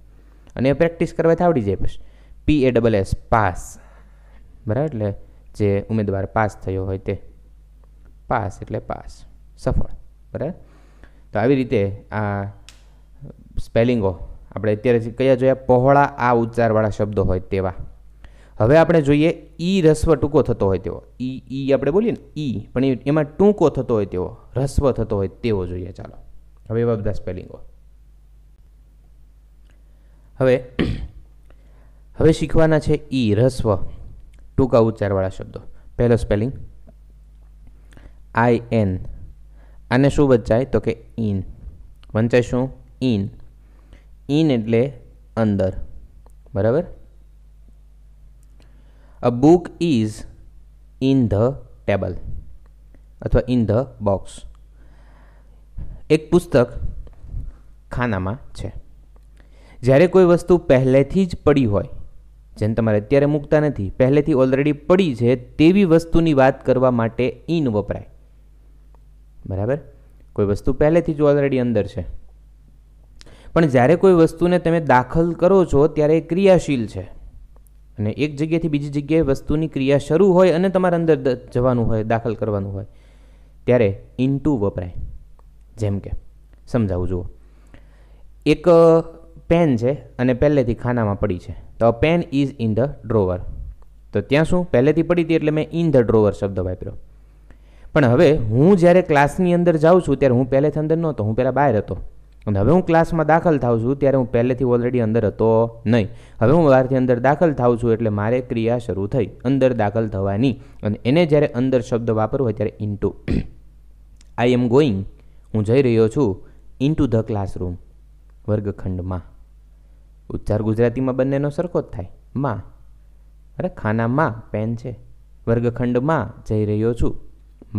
અને એ પ્રેક્ટિસ કરવાથી આવડી જાય પછી P A double S pass બરાબર એટલે જે ઉમેદવાર પાસ થયો હોય તે પાસ એટલે પાસ સફળ બરાબર તો આવી રીતે આ સ્પેલિંગો આપણે અત્યારે કયા જોયા પહોળા આ ઉચ્ચારવાળા શબ્દો હોય તેવા હવે આપણે જોઈએ ઈ રસ્વ ટૂંકો થતો હોય તેવો ઈ ઈ આપણે બોલીએ ને ઈ પણ એમાં ટૂંકો થતો હોય તેવો રસ્વ થતો હોય તેવો જોઈએ ચાલો હવે એવા બધા સ્પેલિંગો હવે હવે શીખવાના છે ઈ રસ્વ ટૂંકા ઉચ્ચારવાળા શબ્દો પહેલો સ્પેલિંગ આઈ એન આને શું વંચાય તો કે ઇન વંચાય શું ઇન ઇન એટલે અંદર બરાબર a book is in the table અથવા ઇન ધ બોક્સ એક પુસ્તક ખાનામાં છે જ્યારે કોઈ વસ્તુ પહેલેથી જ પડી હોય જેને તમારે અત્યારે મૂકતા નથી પહેલેથી ઓલરેડી પડી છે તેવી વસ્તુની વાત કરવા માટે ઇન વપરાય બરાબર કોઈ વસ્તુ પહેલેથી જ ઓલરેડી અંદર છે પણ જ્યારે કોઈ વસ્તુને તમે દાખલ કરો છો ત્યારે એ ક્રિયાશીલ છે અને એક જગ્યાએથી બીજી જગ્યાએ વસ્તુની ક્રિયા શરૂ હોય અને તમારે અંદર જવાનું હોય દાખલ કરવાનું હોય ત્યારે ઇન ટુ વપરાય જેમ કે સમજાવું જુઓ એક પેન છે અને પહેલેથી ખાનામાં પડી છે the pen is in the drawer તો ત્યાં શું પહેલેથી પડી હતી એટલે મેં ઇન ધ ડ્રોવર શબ્દ વાપર્યો પણ હવે હું જ્યારે ક્લાસની અંદર જાઉં છું ત્યારે હું પહેલેથી અંદર નહોતો હું પહેલાં બહાર હતો અને હવે હું ક્લાસમાં દાખલ થાઉં છું ત્યારે હું પહેલેથી ઓલરેડી અંદર હતો નહીં હવે હું બહારથી અંદર દાખલ થાઉં છું એટલે મારે ક્રિયા શરૂ થઈ અંદર દાખલ થવાની અને એને જ્યારે અંદર શબ્દ વાપરવો હોય ત્યારે ઇન્ટુ આઈ એમ ગોઈંગ હું જઈ રહ્યો છું ઇન્ટુ ધ ક્લાસરૂમ વર્ગખંડમાં ઉચ્ચાર ગુજરાતીમાં બંનેનો સરખો જ થાય માં અરે ખાનામાં પેન છે વર્ગખંડમાં જઈ રહ્યો છું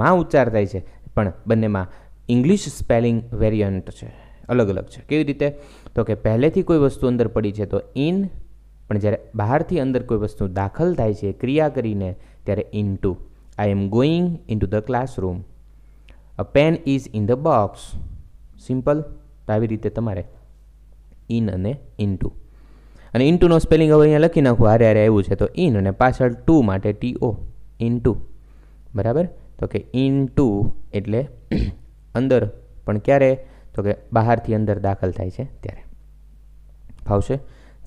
માં ઉચ્ચાર થાય છે પણ બંનેમાં ઇંગ્લિશ સ્પેલિંગ વેરિયન્ટ છે અલગ અલગ છે કેવી રીતે તો કે પહેલેથી કોઈ વસ્તુ અંદર પડી છે તો ઇન પણ જ્યારે બહારથી અંદર કોઈ વસ્તુ દાખલ થાય છે ક્રિયા કરીને ત્યારે into I am going into the classroom a pen is in the box simple આવી રીતે તમારે ઇન અને ઇન્ટુ અને ઇન્ટુનો સ્પેલિંગ હવે અહીંયા લખી નાખું આરે હારે આવ્યું છે તો ઇન અને પાછળ ટુ માટે ટી ઓ ઇન્ટુ બરાબર તો કે ઇન ટુ એટલે અંદર પણ ક્યારે તો કે બહારથી અંદર દાખલ થાય છે ત્યારે ફાવશે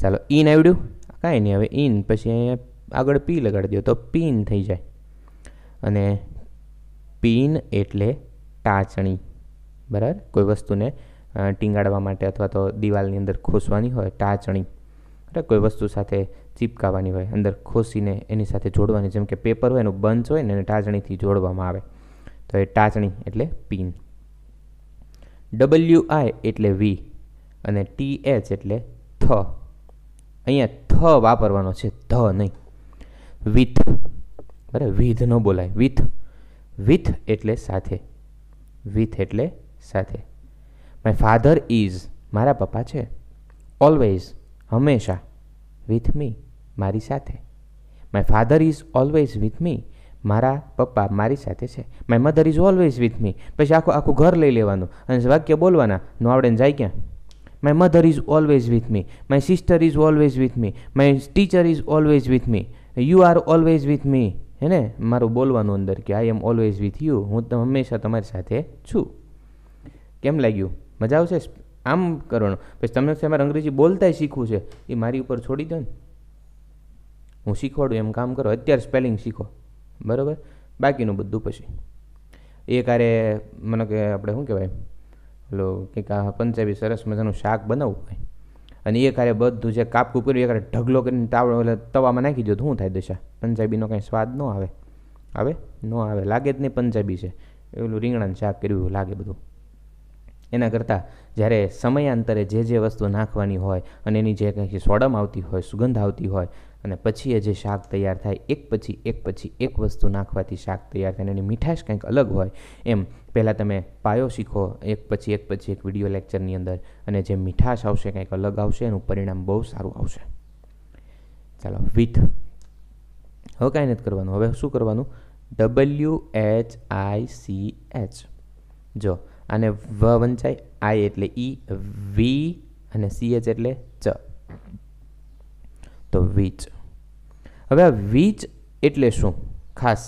ચાલો ઇન આવડ્યું કાંઈ નહીં હવે ઇન પછી અહીંયા આગળ પી લગાડી દો તો પીન થઈ જાય અને પીન એટલે ટાંચણી બરાબર કોઈ વસ્તુને ટીંગાડવા માટે અથવા તો દિવાલની અંદર ખોસવાની હોય ટાચણી એટલે કોઈ વસ્તુ સાથે ચીપકાવાની હોય અંદર ખોસીને એની સાથે જોડવાની જેમ કે પેપર હોય એનું બંચ હોય ને એને ટાચણીથી જોડવામાં આવે તો એ ટાચણી એટલે પિન ડબલ્યુ આઈ એટલે વી અને ટી એચ એટલે થ અહીંયા થ વાપરવાનો છે ધ નહીં વિથ બરાબર વિધ ન બોલાય વિથ વિથ એટલે સાથે વિથ એટલે સાથે માય ફાધર ઇઝ મારા પપ્પા છે ઓલવેઝ હંમેશા વિથ મી મારી સાથે my father is always with me મારા પપ્પા મારી સાથે છે my mother is always with me પછી આખું આખું ઘર લઈ લેવાનું અને વાક્ય બોલવાના નો આવડે જાય ક્યાં my mother is always with me my sister is always with me my teacher is always with me you are always with me હે ને મારું બોલવાનું અંદર કે I am always with you હું હંમેશા તમારી સાથે છું કેમ લાગ્યું મજા આવશે આમ કરવાનું પછી તમને એમાં અંગ્રેજી બોલતાય શીખવું છે એ મારી ઉપર છોડી દો ને હું શીખવાડું એમ કામ કરો અત્યારે સ્પેલિંગ શીખો બરાબર બાકીનું બધું પછી એ કારે મને કે આપણે શું કહેવાય પેલો કંઈક આ પંજાબી સરસ મજાનું શાક બનાવવું હોય અને એ કારે બધું જે કાપકૂપ કર્યું એ કારે ઢગલો કરીને તાવડો એટલે તવામાં નાખી દો તો શું થાય દશા પંજાબીનો કાંઈ સ્વાદ ન આવે આવે ન આવે લાગે જ નહીં પંજાબી છે એવું રીંગણાનું શાક કર્યું લાગે બધું એના કરતાં જ્યારે સમયાંતરે જે જે વસ્તુ નાખવાની હોય અને એની જે કંઈ સોડમ આવતી હોય સુગંધ આવતી હોય અને પછી એ જે શાક તૈયાર થાય એક પછી એક પછી એક વસ્તુ નાખવાથી શાક તૈયાર થાય અને એની મીઠાશ કંઈક અલગ હોય એમ પહેલાં તમે પાયો શીખો એક પછી એક પછી એક વિડીયો લેક્ચરની અંદર અને જે મીઠાશ આવશે કંઈક અલગ આવશે એનું પરિણામ બહુ સારું આવશે ચાલો વિથ હવે કાંઈ નથી કરવાનું હવે શું કરવાનું W H I C H જો અને વ વંચાય આઈ એટલે ઈ વી અને સીએચ એટલે ચ તો વીચ હવે આ વીચ એટલે શું ખાસ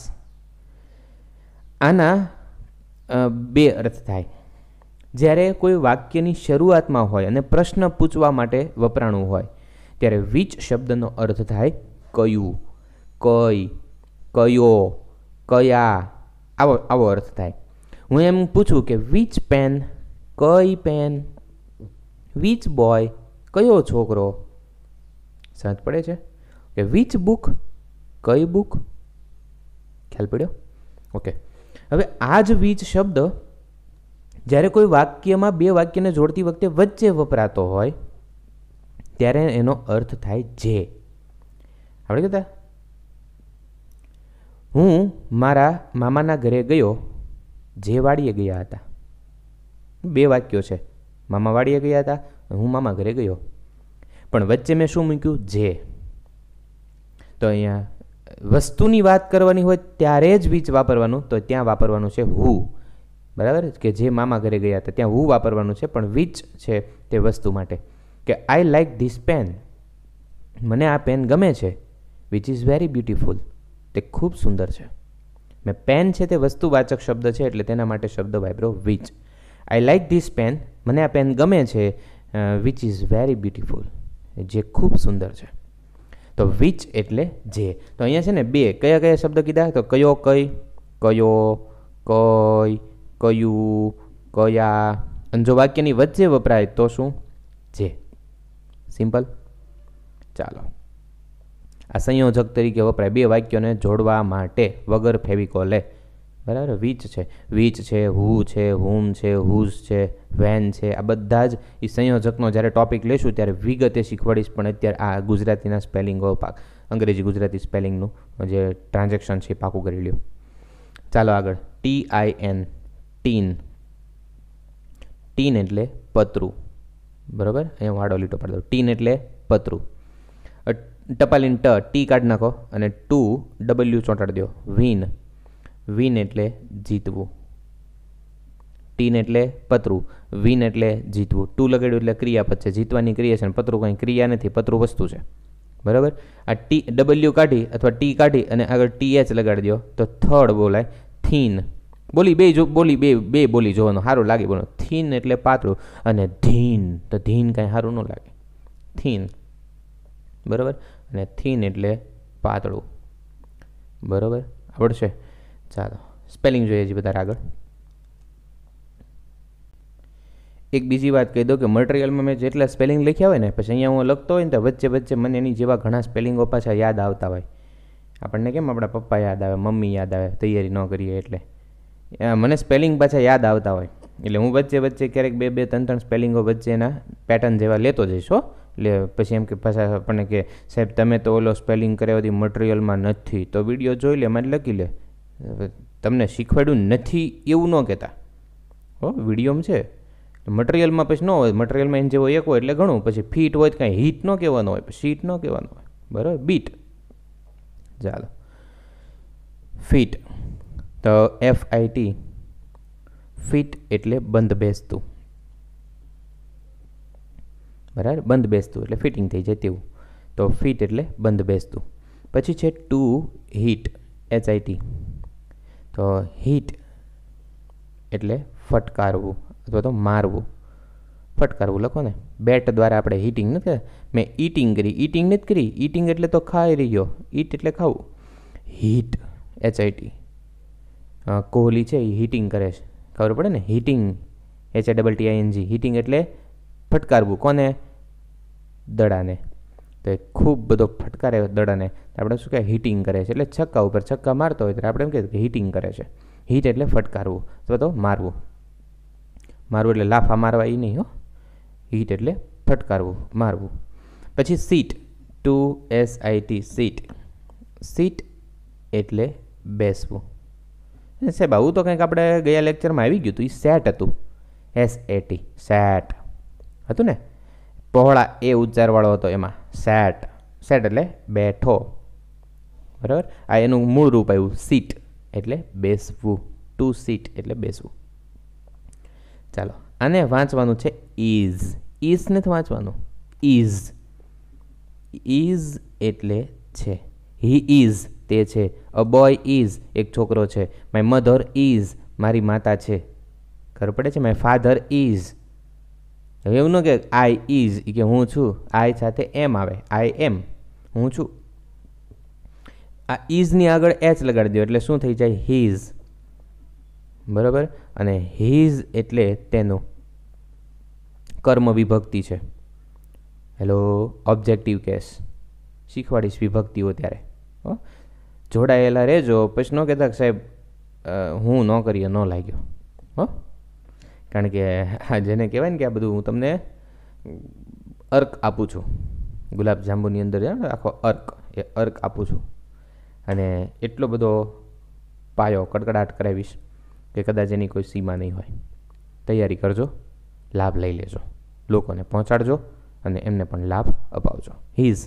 આના બે અર્થ થાય જ્યારે કોઈ વાક્યની શરૂઆતમાં હોય અને પ્રશ્ન પૂછવા માટે વપરાણું હોય ત્યારે વીચ શબ્દનો અર્થ થાય કયું કઈ કયો કયા આવો આવો અર્થ થાય હું એમ પૂછું કે વિચ પેન કઈ પેન વિચ બોય કયો છોકરો સાંજ પડે છે કે વિચ બુક કઈ બુક ખ્યાલ પડ્યો ઓકે હવે આ જ વીજ શબ્દ જ્યારે કોઈ વાક્યમાં બે વાક્યને જોડતી વખતે વચ્ચે વપરાતો હોય ત્યારે એનો અર્થ થાય જે આપણે કહેતા હું મારા મામાના ઘરે ગયો જે વાડીએ ગયા હતા બે વાક્યો છે મામા વાડીએ ગયા હતા હું મામા ઘરે ગયો પણ વચ્ચે મેં શું મૂક્યું જે તો અહીંયા વસ્તુની વાત કરવાની હોય ત્યારે જ વીચ વાપરવાનું તો ત્યાં વાપરવાનું છે હુ બરાબર કે જે મામા ઘરે ગયા હતા ત્યાં હું વાપરવાનું છે પણ વીચ છે તે વસ્તુ માટે કે આઈ લાઇક ધીસ પેન મને આ પેન ગમે છે વિચ ઇઝ વેરી બ્યુટિફુલ તે ખૂબ સુંદર છે મેં પેન છે તે વસ્તુવાચક શબ્દ છે એટલે તેના માટે શબ્દ વાપરો which I like this pen મને આ પેન ગમે છે વિચ ઇઝ વેરી બ્યુટિફુલ જે ખૂબ સુંદર છે તો વિચ એટલે જે તો અહીંયા છે ને બે કયા કયા શબ્દ કીધા તો કયો કઈ કયો કઈ કયું કયા અને જો વાક્યની વચ્ચે વપરાય તો શું જે સિમ્પલ ચાલો આ સંયોજક તરીકે વપરાય બે વાક્યોને જોડવા માટે વગર ફેવિકોલે બરાબર વીચ છે વીચ છે હુ છે હુમ છે હુઝ છે વેન છે આ બધા જ એ સંયોજકનો જ્યારે ટોપિક લેશું ત્યારે વિગતે શીખવાડીશ પણ અત્યારે આ ગુજરાતીના સ્પેલિંગો પાક અંગ્રેજી ગુજરાતી સ્પેલિંગનું જે ટ્રાન્ઝેક્શન છે પાકું કરી લ્યો ચાલો આગળ T I N tin tin એટલે પતરું બરાબર અહીંયા વાડો લીટો પાડી દઉં ટીન એટલે પતરું ટપાલીન ટ ટી કાઢી નાખો અને ટુ ડબલ્યુ ચોંટાડી દો વિન વિન એટલે જીતવું ટીન એટલે પતરું વિન એટલે જીતવું ટુ લગાડ્યું એટલે ક્રિયાપદ છે જીતવાની ક્રિયા છે અને પતરું કંઈ ક્રિયા નથી પતરું વસ્તુ છે બરાબર આ ટી ડબલ્યુ કાઢી અથવા ટી કાઢી અને આગળ ટી એચ લગાડી દો તો થર્ડ બોલાય થીન બોલી બે જો બોલી બે બે બોલી જોવાનું સારું લાગે બોલો થીન એટલે પાતળું અને ધીન તો ધીન કાંઈ સારું ન લાગે થીન બરાબર અને થીન એટલે પાતળું બરાબર આવડશે ચાલો સ્પેલિંગ જોઈએ છીએ બધા આગળ એક બીજી વાત કહી દો કે મટીરિયલમાં મેં જેટલા સ્પેલિંગ લખ્યા હોય ને પછી અહીંયા હું લખતો હોય ને તો વચ્ચે વચ્ચે મને એની જેવા ઘણા સ્પેલિંગો પાછા યાદ આવતા હોય આપણને કેમ આપણા પપ્પા યાદ આવે મમ્મી યાદ આવે તૈયારી ન કરીએ એટલે મને સ્પેલિંગ પાછા યાદ આવતા હોય એટલે હું વચ્ચે વચ્ચે ક્યારેક બે બે ત્રણ ત્રણ સ્પેલિંગો વચ્ચેના પેટર્ન જેવા લેતો જઈશ હો લે પછી એમ કે પાછા આપણને કે સાહેબ તમે તો ઓલો સ્પેલિંગ કર્યા હતી મટીરિયલમાં નથી તો વિડીયો જોઈ લે મને લખી લે તમને શીખવાડ્યું નથી એવું ન કહેતા હો વિડીયોમાં છે મટીરિયલમાં પછી ન હોય મટીરિયલમાં એને જેવો એક હોય એટલે ઘણું પછી ફીટ હોય તો કાંઈ હીટ ન કહેવાનું હોય શીટ ન કહેવાનું હોય બરાબર બીટ ચાલો ફીટ તો એફ આઈ ટી ફિટ એટલે બંધ બેસતું બરાબર બંધ બેસતું એટલે ફિટિંગ થઈ જાય તેવું તો ફિટ એટલે બંધ બેસતું પછી છે ટુ હીટ એચઆઈટી તો હીટ એટલે ફટકારવું અથવા તો મારવું ફટકારવું લખો ને બેટ દ્વારા આપણે હીટિંગ નથી મેં ઈટિંગ કરી ઈટિંગ નથી કરી ઈટિંગ એટલે તો ખાઈ રહ્યો ઈટ એટલે ખાવું હીટ એચઆઈટી કોહલી છે એ હીટિંગ કરે છે ખબર પડે ને hitting H A double T I N hitting એટલે ફટકારવું કોને દડાને તો એ ખૂબ બધો ફટકારે દડાને આપણે શું કહેવાય હિટિંગ કરે છે એટલે છક્કા ઉપર છક્કા મારતો હોય ત્યારે આપણે એમ કહીએ કે હિટિંગ કરે છે હીટ એટલે ફટકારવું અથવા તો મારવું મારવું એટલે લાફા મારવા એ નહીં હો હીટ એટલે ફટકારવું મારવું પછી sit to S IT sit sit એટલે બેસવું સાહેબ આવું તો કંઈક આપણે ગયા લેક્ચરમાં આવી ગયું હતું એ સેટ હતું એસ એટી સેટ હતું ને પહોળા એ ઉચ્ચારવાળો હતો એમાં સેટ સેટ એટલે બેઠો બરાબર આ એનું મૂળ રૂપ આવ્યું સીટ એટલે બેસવું ટુ સીટ એટલે બેસવું ચાલો આને વાંચવાનું છે ઇઝ ઇઝ નથી વાંચવાનું ઇઝ ઇઝ એટલે છે હી ઇઝ તે છે અ બોય ઇઝ એક છોકરો છે માય મધર ઇઝ મારી માતા છે ખબર પડે છે માય ફાધર ઇઝ હવે એવું ન કે આઈ ઇઝ કે હું છું આઈ સાથે એમ આવે આઈ એમ હું છું આ ઇઝની આગળ એચ લગાડી દો એટલે શું થઈ જાય હિઝ બરાબર અને હિઝ એટલે તેનું કર્મ વિભક્તિ છે હેલો ઓબ્જેક્ટિવ કેસ શીખવાડીશ વિભક્તિઓ ત્યારે હો જોડાયેલા રહેજો પછી ન કહેતા સાહેબ હું ન કરીએ ન લાગ્યો હો કારણ કે જેને કહેવાય ને કે આ બધું હું તમને અર્ક આપું છું ગુલાબજાંબુની અંદર આખો અર્ક એ અર્ક આપું છું અને એટલો બધો પાયો કડકડાટ કરાવીશ કે કદાચ એની કોઈ સીમા નહીં હોય તૈયારી કરજો લાભ લઈ લેજો લોકોને પહોંચાડજો અને એમને પણ લાભ અપાવજો હિઝ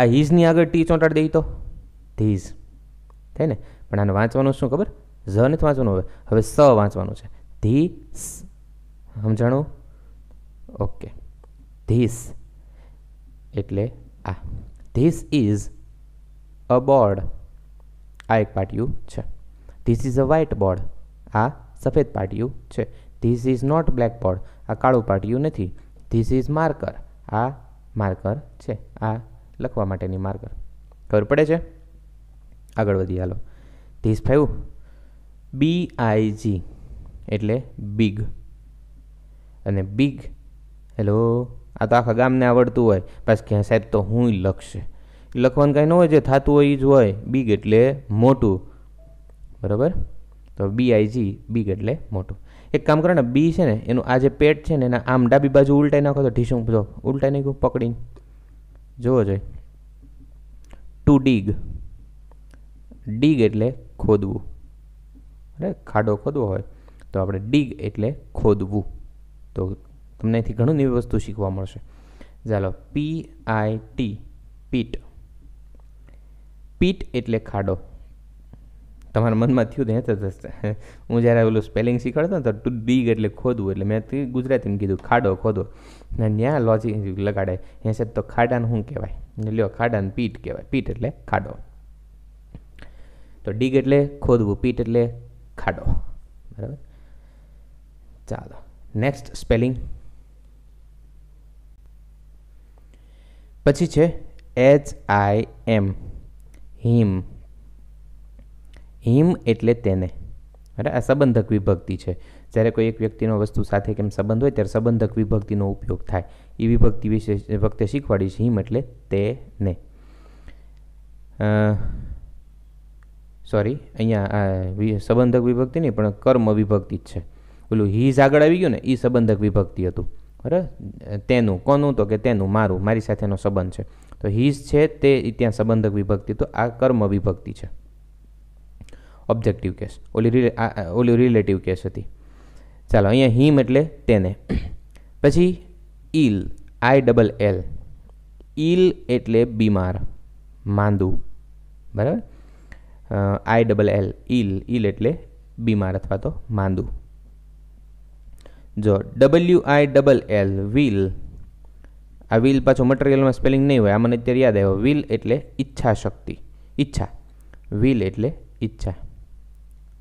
આ હિઝની આગળ ટી ચોંટાડી દઈ તો ધીઝ થાય ને પણ આને વાંચવાનું શું ખબર ઝ નથી વાંચવાનું હવે હવે સ વાંચવાનું છે ધીસ સમજાણો ઓકે ધીસ એટલે આ ધીસ ઇઝ અ બોર્ડ આ એક પાટિયું છે this is a white board આ સફેદ પાટિયું છે this is not black board આ કાળું પાટિયું નથી ધીસ ઇઝ માર્કર આ માર્કર છે આ લખવા માટેની માર્કર ખબર પડે છે આગળ વધીએ હાલો ધીસ થયું બી આઈ જી એટલે બિગ અને બિગ હેલો આ તો આખા ગામને આવડતું હોય બસ ક્યાં સાહેબ તો હું લખશે લખવાનું કાંઈ ન હોય જે થતું હોય એ જ હોય બિગ એટલે મોટું બરાબર તો બી બીઆઈજી બિગ એટલે મોટું એક કામ કરો ને બી છે ને એનું આ જે પેટ છે ને એના આમ ડાબી બાજુ ઉલટાઈ નાખો તો ઢીસું જો ઉલટાઈ નાખ્યું પકડીને જોવો જોઈએ ટુ ડીગ ડીગ એટલે ખોદવું અરે ખાડો ખોદવો હોય તો આપણે ડીગ એટલે ખોદવું તો તમને અહીંથી ઘણું નવી વસ્તુ શીખવા મળશે ચાલો P I T pit pit એટલે ખાડો તમારા મનમાં થયું ને તો હું જ્યારે ઓલું સ્પેલિંગ શીખવાડતો ને તો ટુ ડીગ એટલે ખોદવું એટલે મેં ગુજરાતીને કીધું ખાડો ખોદો ને ત્યાં લોજી લગાડે ત્યાં સાહેબ તો ખાડાને શું કહેવાય લ્યો ખાડાને પીટ કહેવાય પીટ એટલે ખાડો તો ડીગ એટલે ખોદવું પીટ એટલે ખાડો બરાબર ચાલો નેક્સ્ટ સ્પેલિંગ પછી છે એચ આઈ એમ હિમ હિમ એટલે તેને અરે આ સંબંધક વિભક્તિ છે જ્યારે કોઈ એક વ્યક્તિનો વસ્તુ સાથે કેમ સંબંધ હોય ત્યારે સંબંધક વિભક્તિનો ઉપયોગ થાય એ વિભક્તિ વિશે વખતે શીખવાડી છે હિમ એટલે તેને સોરી અહીંયા આ સંબંધક વિભક્તિ નહીં પણ કર્મ વિભક્તિ જ છે પેલું હીઝ આગળ આવી ગયું ને એ સંબંધક વિભક્તિ હતું બરાબર તેનું કોનું તો કે તેનું મારું મારી સાથેનો સંબંધ છે તો હિઝ છે તે ત્યાં સંબંધક વિભક્તિ તો આ કર્મ વિભક્તિ છે ઓબ્જેક્ટિવ કેસ ઓલી ઓલી રિલેટિવ કેસ હતી ચાલો અહીંયા હિમ એટલે તેને પછી ઇલ આઈ ડબલ એલ ઇલ એટલે બીમાર માંદું બરાબર આઈ ડબલ એલ ઇલ ઇલ એટલે બીમાર અથવા તો માંદું જો W I double L will આ વિલ પાછો મટીરિયલમાં સ્પેલિંગ નહીં હોય આ મને અત્યારે યાદ આવ્યો વિલ એટલે ઈચ્છા શક્તિ ઈચ્છા વિલ એટલે ઈચ્છા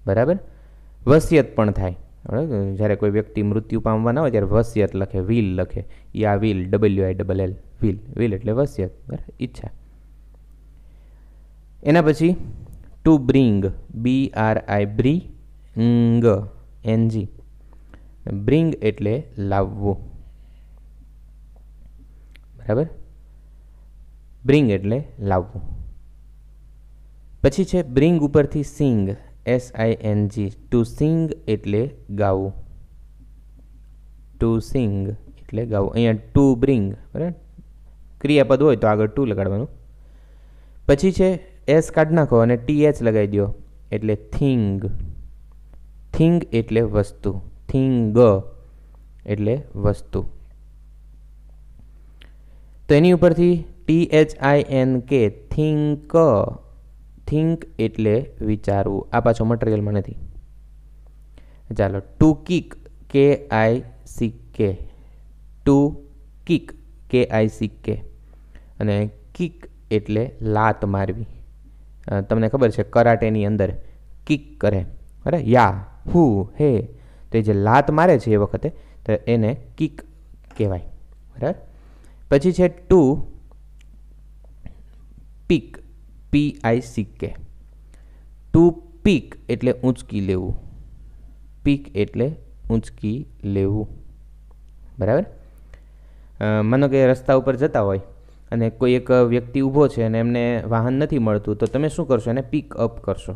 બરાબર વસિયત પણ થાય જ્યારે કોઈ વ્યક્તિ મૃત્યુ પામવાના હોય ત્યારે વસિયત લખે વિલ લખે એ આ will W I double L will will એટલે વસિયત બરાબર ઈચ્છા એના પછી to bring B R I bring NG bring એટલે લાવવું બરાબર બ્રિંગ એટલે લાવવું પછી છે બ્રિંગ ઉપરથી sing S I N G to sing એટલે ગાવું ટુ સિંગ એટલે ગાવું અહીંયા ટુ બ્રિંગ બરાબર ક્રિયાપદ હોય તો આગળ ટુ લગાડવાનું પછી છે એસ કાઢી નાખો અને ટી એચ લગાવી દો એટલે થિંગ થિંગ એટલે વસ્તુ થિંગ એટલે વસ્તુ તો એની ઉપરથી T H I N K think think એટલે વિચારવું આ પાછો મટીરિયલમાં નથી ચાલો to kick K I C K to kick K I C કે અને કિક એટલે લાત મારવી તમને ખબર છે કરાટેની અંદર કિક કરે અરે યા હુ હે તો એ જે લાત મારે છે એ વખતે તો એને કિક કહેવાય બરાબર પછી છે to pick P I C K to pick એટલે ઊંચકી લેવું પીક એટલે ઊંચકી લેવું બરાબર માનો કે રસ્તા ઉપર જતા હોય અને કોઈ એક વ્યક્તિ ઊભો છે અને એમને વાહન નથી મળતું તો તમે શું કરશો એને પિક અપ કરશો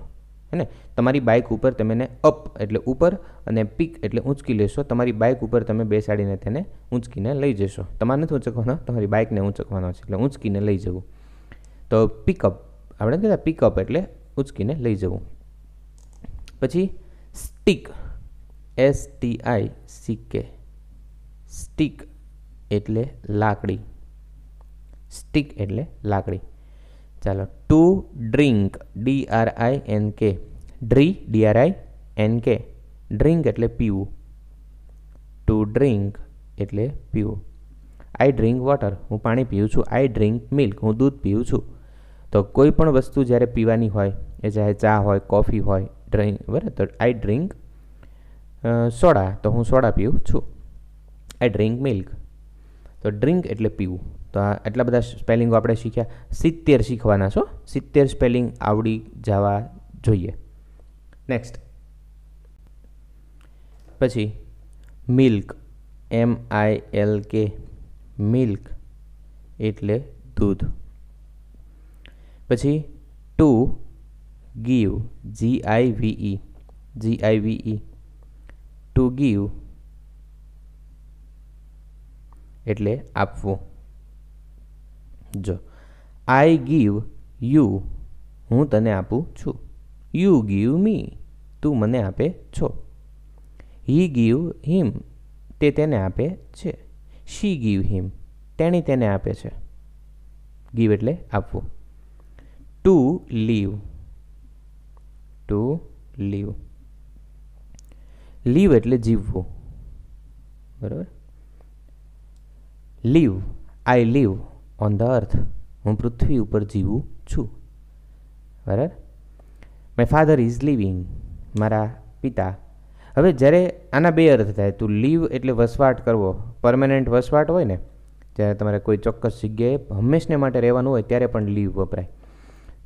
હે ને તમારી બાઇક ઉપર તમે એને અપ એટલે ઉપર અને પીક એટલે ઊંચકી લેશો તમારી બાઇક ઉપર તમે બેસાડીને તેને ઊંચકીને લઈ જશો તમારે નથી ઊંચકવાનો તમારી બાઇકને ઊંચકવાનો છે એટલે ઊંચકીને લઈ જવું તો પિકઅપ આપણે કહેતા પિકઅપ એટલે ઊંચકીને લઈ જવું પછી stick S T I C K stick એટલે લાકડી સ્ટીક એટલે લાકડી ચાલો to drink D R I N K ડ્રી D R I N K drink એટલે પીવું ટુ ડ્રિંક એટલે પીવું આઈ ડ્રિંક વોટર હું પાણી પીઉં છું આઈ ડ્રિંક મિલ્ક હું દૂધ પીઉં છું તો કોઈ પણ વસ્તુ જ્યારે પીવાની હોય એ ચાહે ચા હોય કોફી હોય ડ્રિંક બરાબર તો આઈ ડ્રિંક સોડા તો હું સોડા પીઉં છું આઈ ડ્રિંક મિલ્ક તો ડ્રિંક એટલે પીવું तो आटला बढ़ा स्पेलिंगों आप शीख्या सित्तेर शीखवा छो सित्तेर स्पेलिंग आवड़ी जावा जीए नेक्स्ट पची milk M I L K milk एट्ले दूध पची to give G I V E G I V E to give एट्ले आपव જો આઈ ગીવ યુ હું તને આપું છું યુ ગીવ મી તું મને આપે છો હી ગીવ હિમ તે તેને આપે છે શી ગીવ હિમ તેણી તેને આપે છે ગીવ એટલે આપવું to live to live live એટલે જીવવું બરાબર live I live on the earth હું પૃથ્વી ઉપર જીવું છું બરાબર માય ફાધર ઇઝ લિવિંગ મારા પિતા હવે જ્યારે આના બે અર્થ થાય તું લીવ એટલે વસવાટ કરવો પરમેનન્ટ વસવાટ હોય ને જ્યારે તમારે કોઈ ચોક્કસ જગ્યાએ હંમેશને માટે રહેવાનું હોય ત્યારે પણ લીવ વપરાય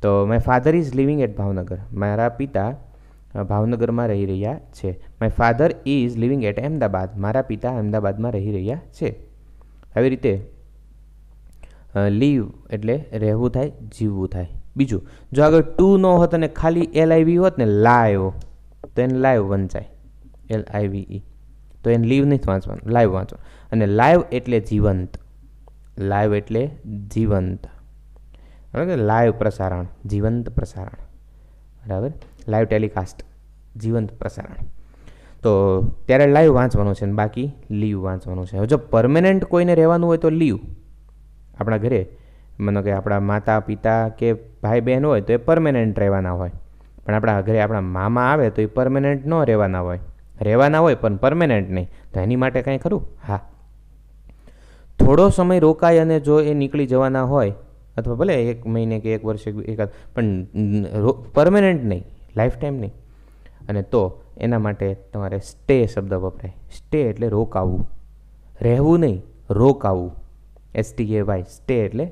તો my father is living at Bhavnagar મારા પિતા ભાવનગરમાં રહી રહ્યા છે my father is living at Ahmedabad મારા પિતા અમદાવાદમાં રહી રહ્યા છે આવી રીતે લીવ એટલે રહેવું થાય જીવવું થાય બીજું જો આગળ ટુ ન હોત અને ખાલી એલ આઈવી હોત ને લાઈવ તો એને લાઈવ વંચાય એલ આઈવીઈ e. તો એને લીવ નહીં વાંચવાનું લાઈવ વાંચો અને લાઈવ એટલે જીવંત લાઈવ એટલે જીવંત બરાબર લાઈવ પ્રસારણ જીવંત પ્રસારણ બરાબર લાઈવ ટેલિકાસ્ટ જીવંત પ્રસારણ તો ત્યારે લાઈવ વાંચવાનું છે ને બાકી લીવ વાંચવાનું છે જો પરમેનન્ટ કોઈને રહેવાનું હોય તો લીવ આપણા ઘરે માનો કે આપણા માતા પિતા કે ભાઈ બહેન હોય તો એ પરમેનન્ટ રહેવાના હોય પણ આપણા ઘરે આપણા મામા આવે તો એ પરમેનન્ટ ન રહેવાના હોય રહેવાના હોય પણ પરમેનન્ટ નહીં તો એની માટે કાંઈ ખરું હા થોડો સમય રોકાય અને જો એ નીકળી જવાના હોય અથવા ભલે એક મહિને કે એક વર્ષે એકાદ પણ પરમેનન્ટ નહીં લાઈફ ટાઈમ નહીં અને તો એના માટે તમારે સ્ટે શબ્દ વપરાય સ્ટે એટલે રોકાવું રહેવું નહીં રોકાવું એસ એસટીએ વાય સ્ટે એટલે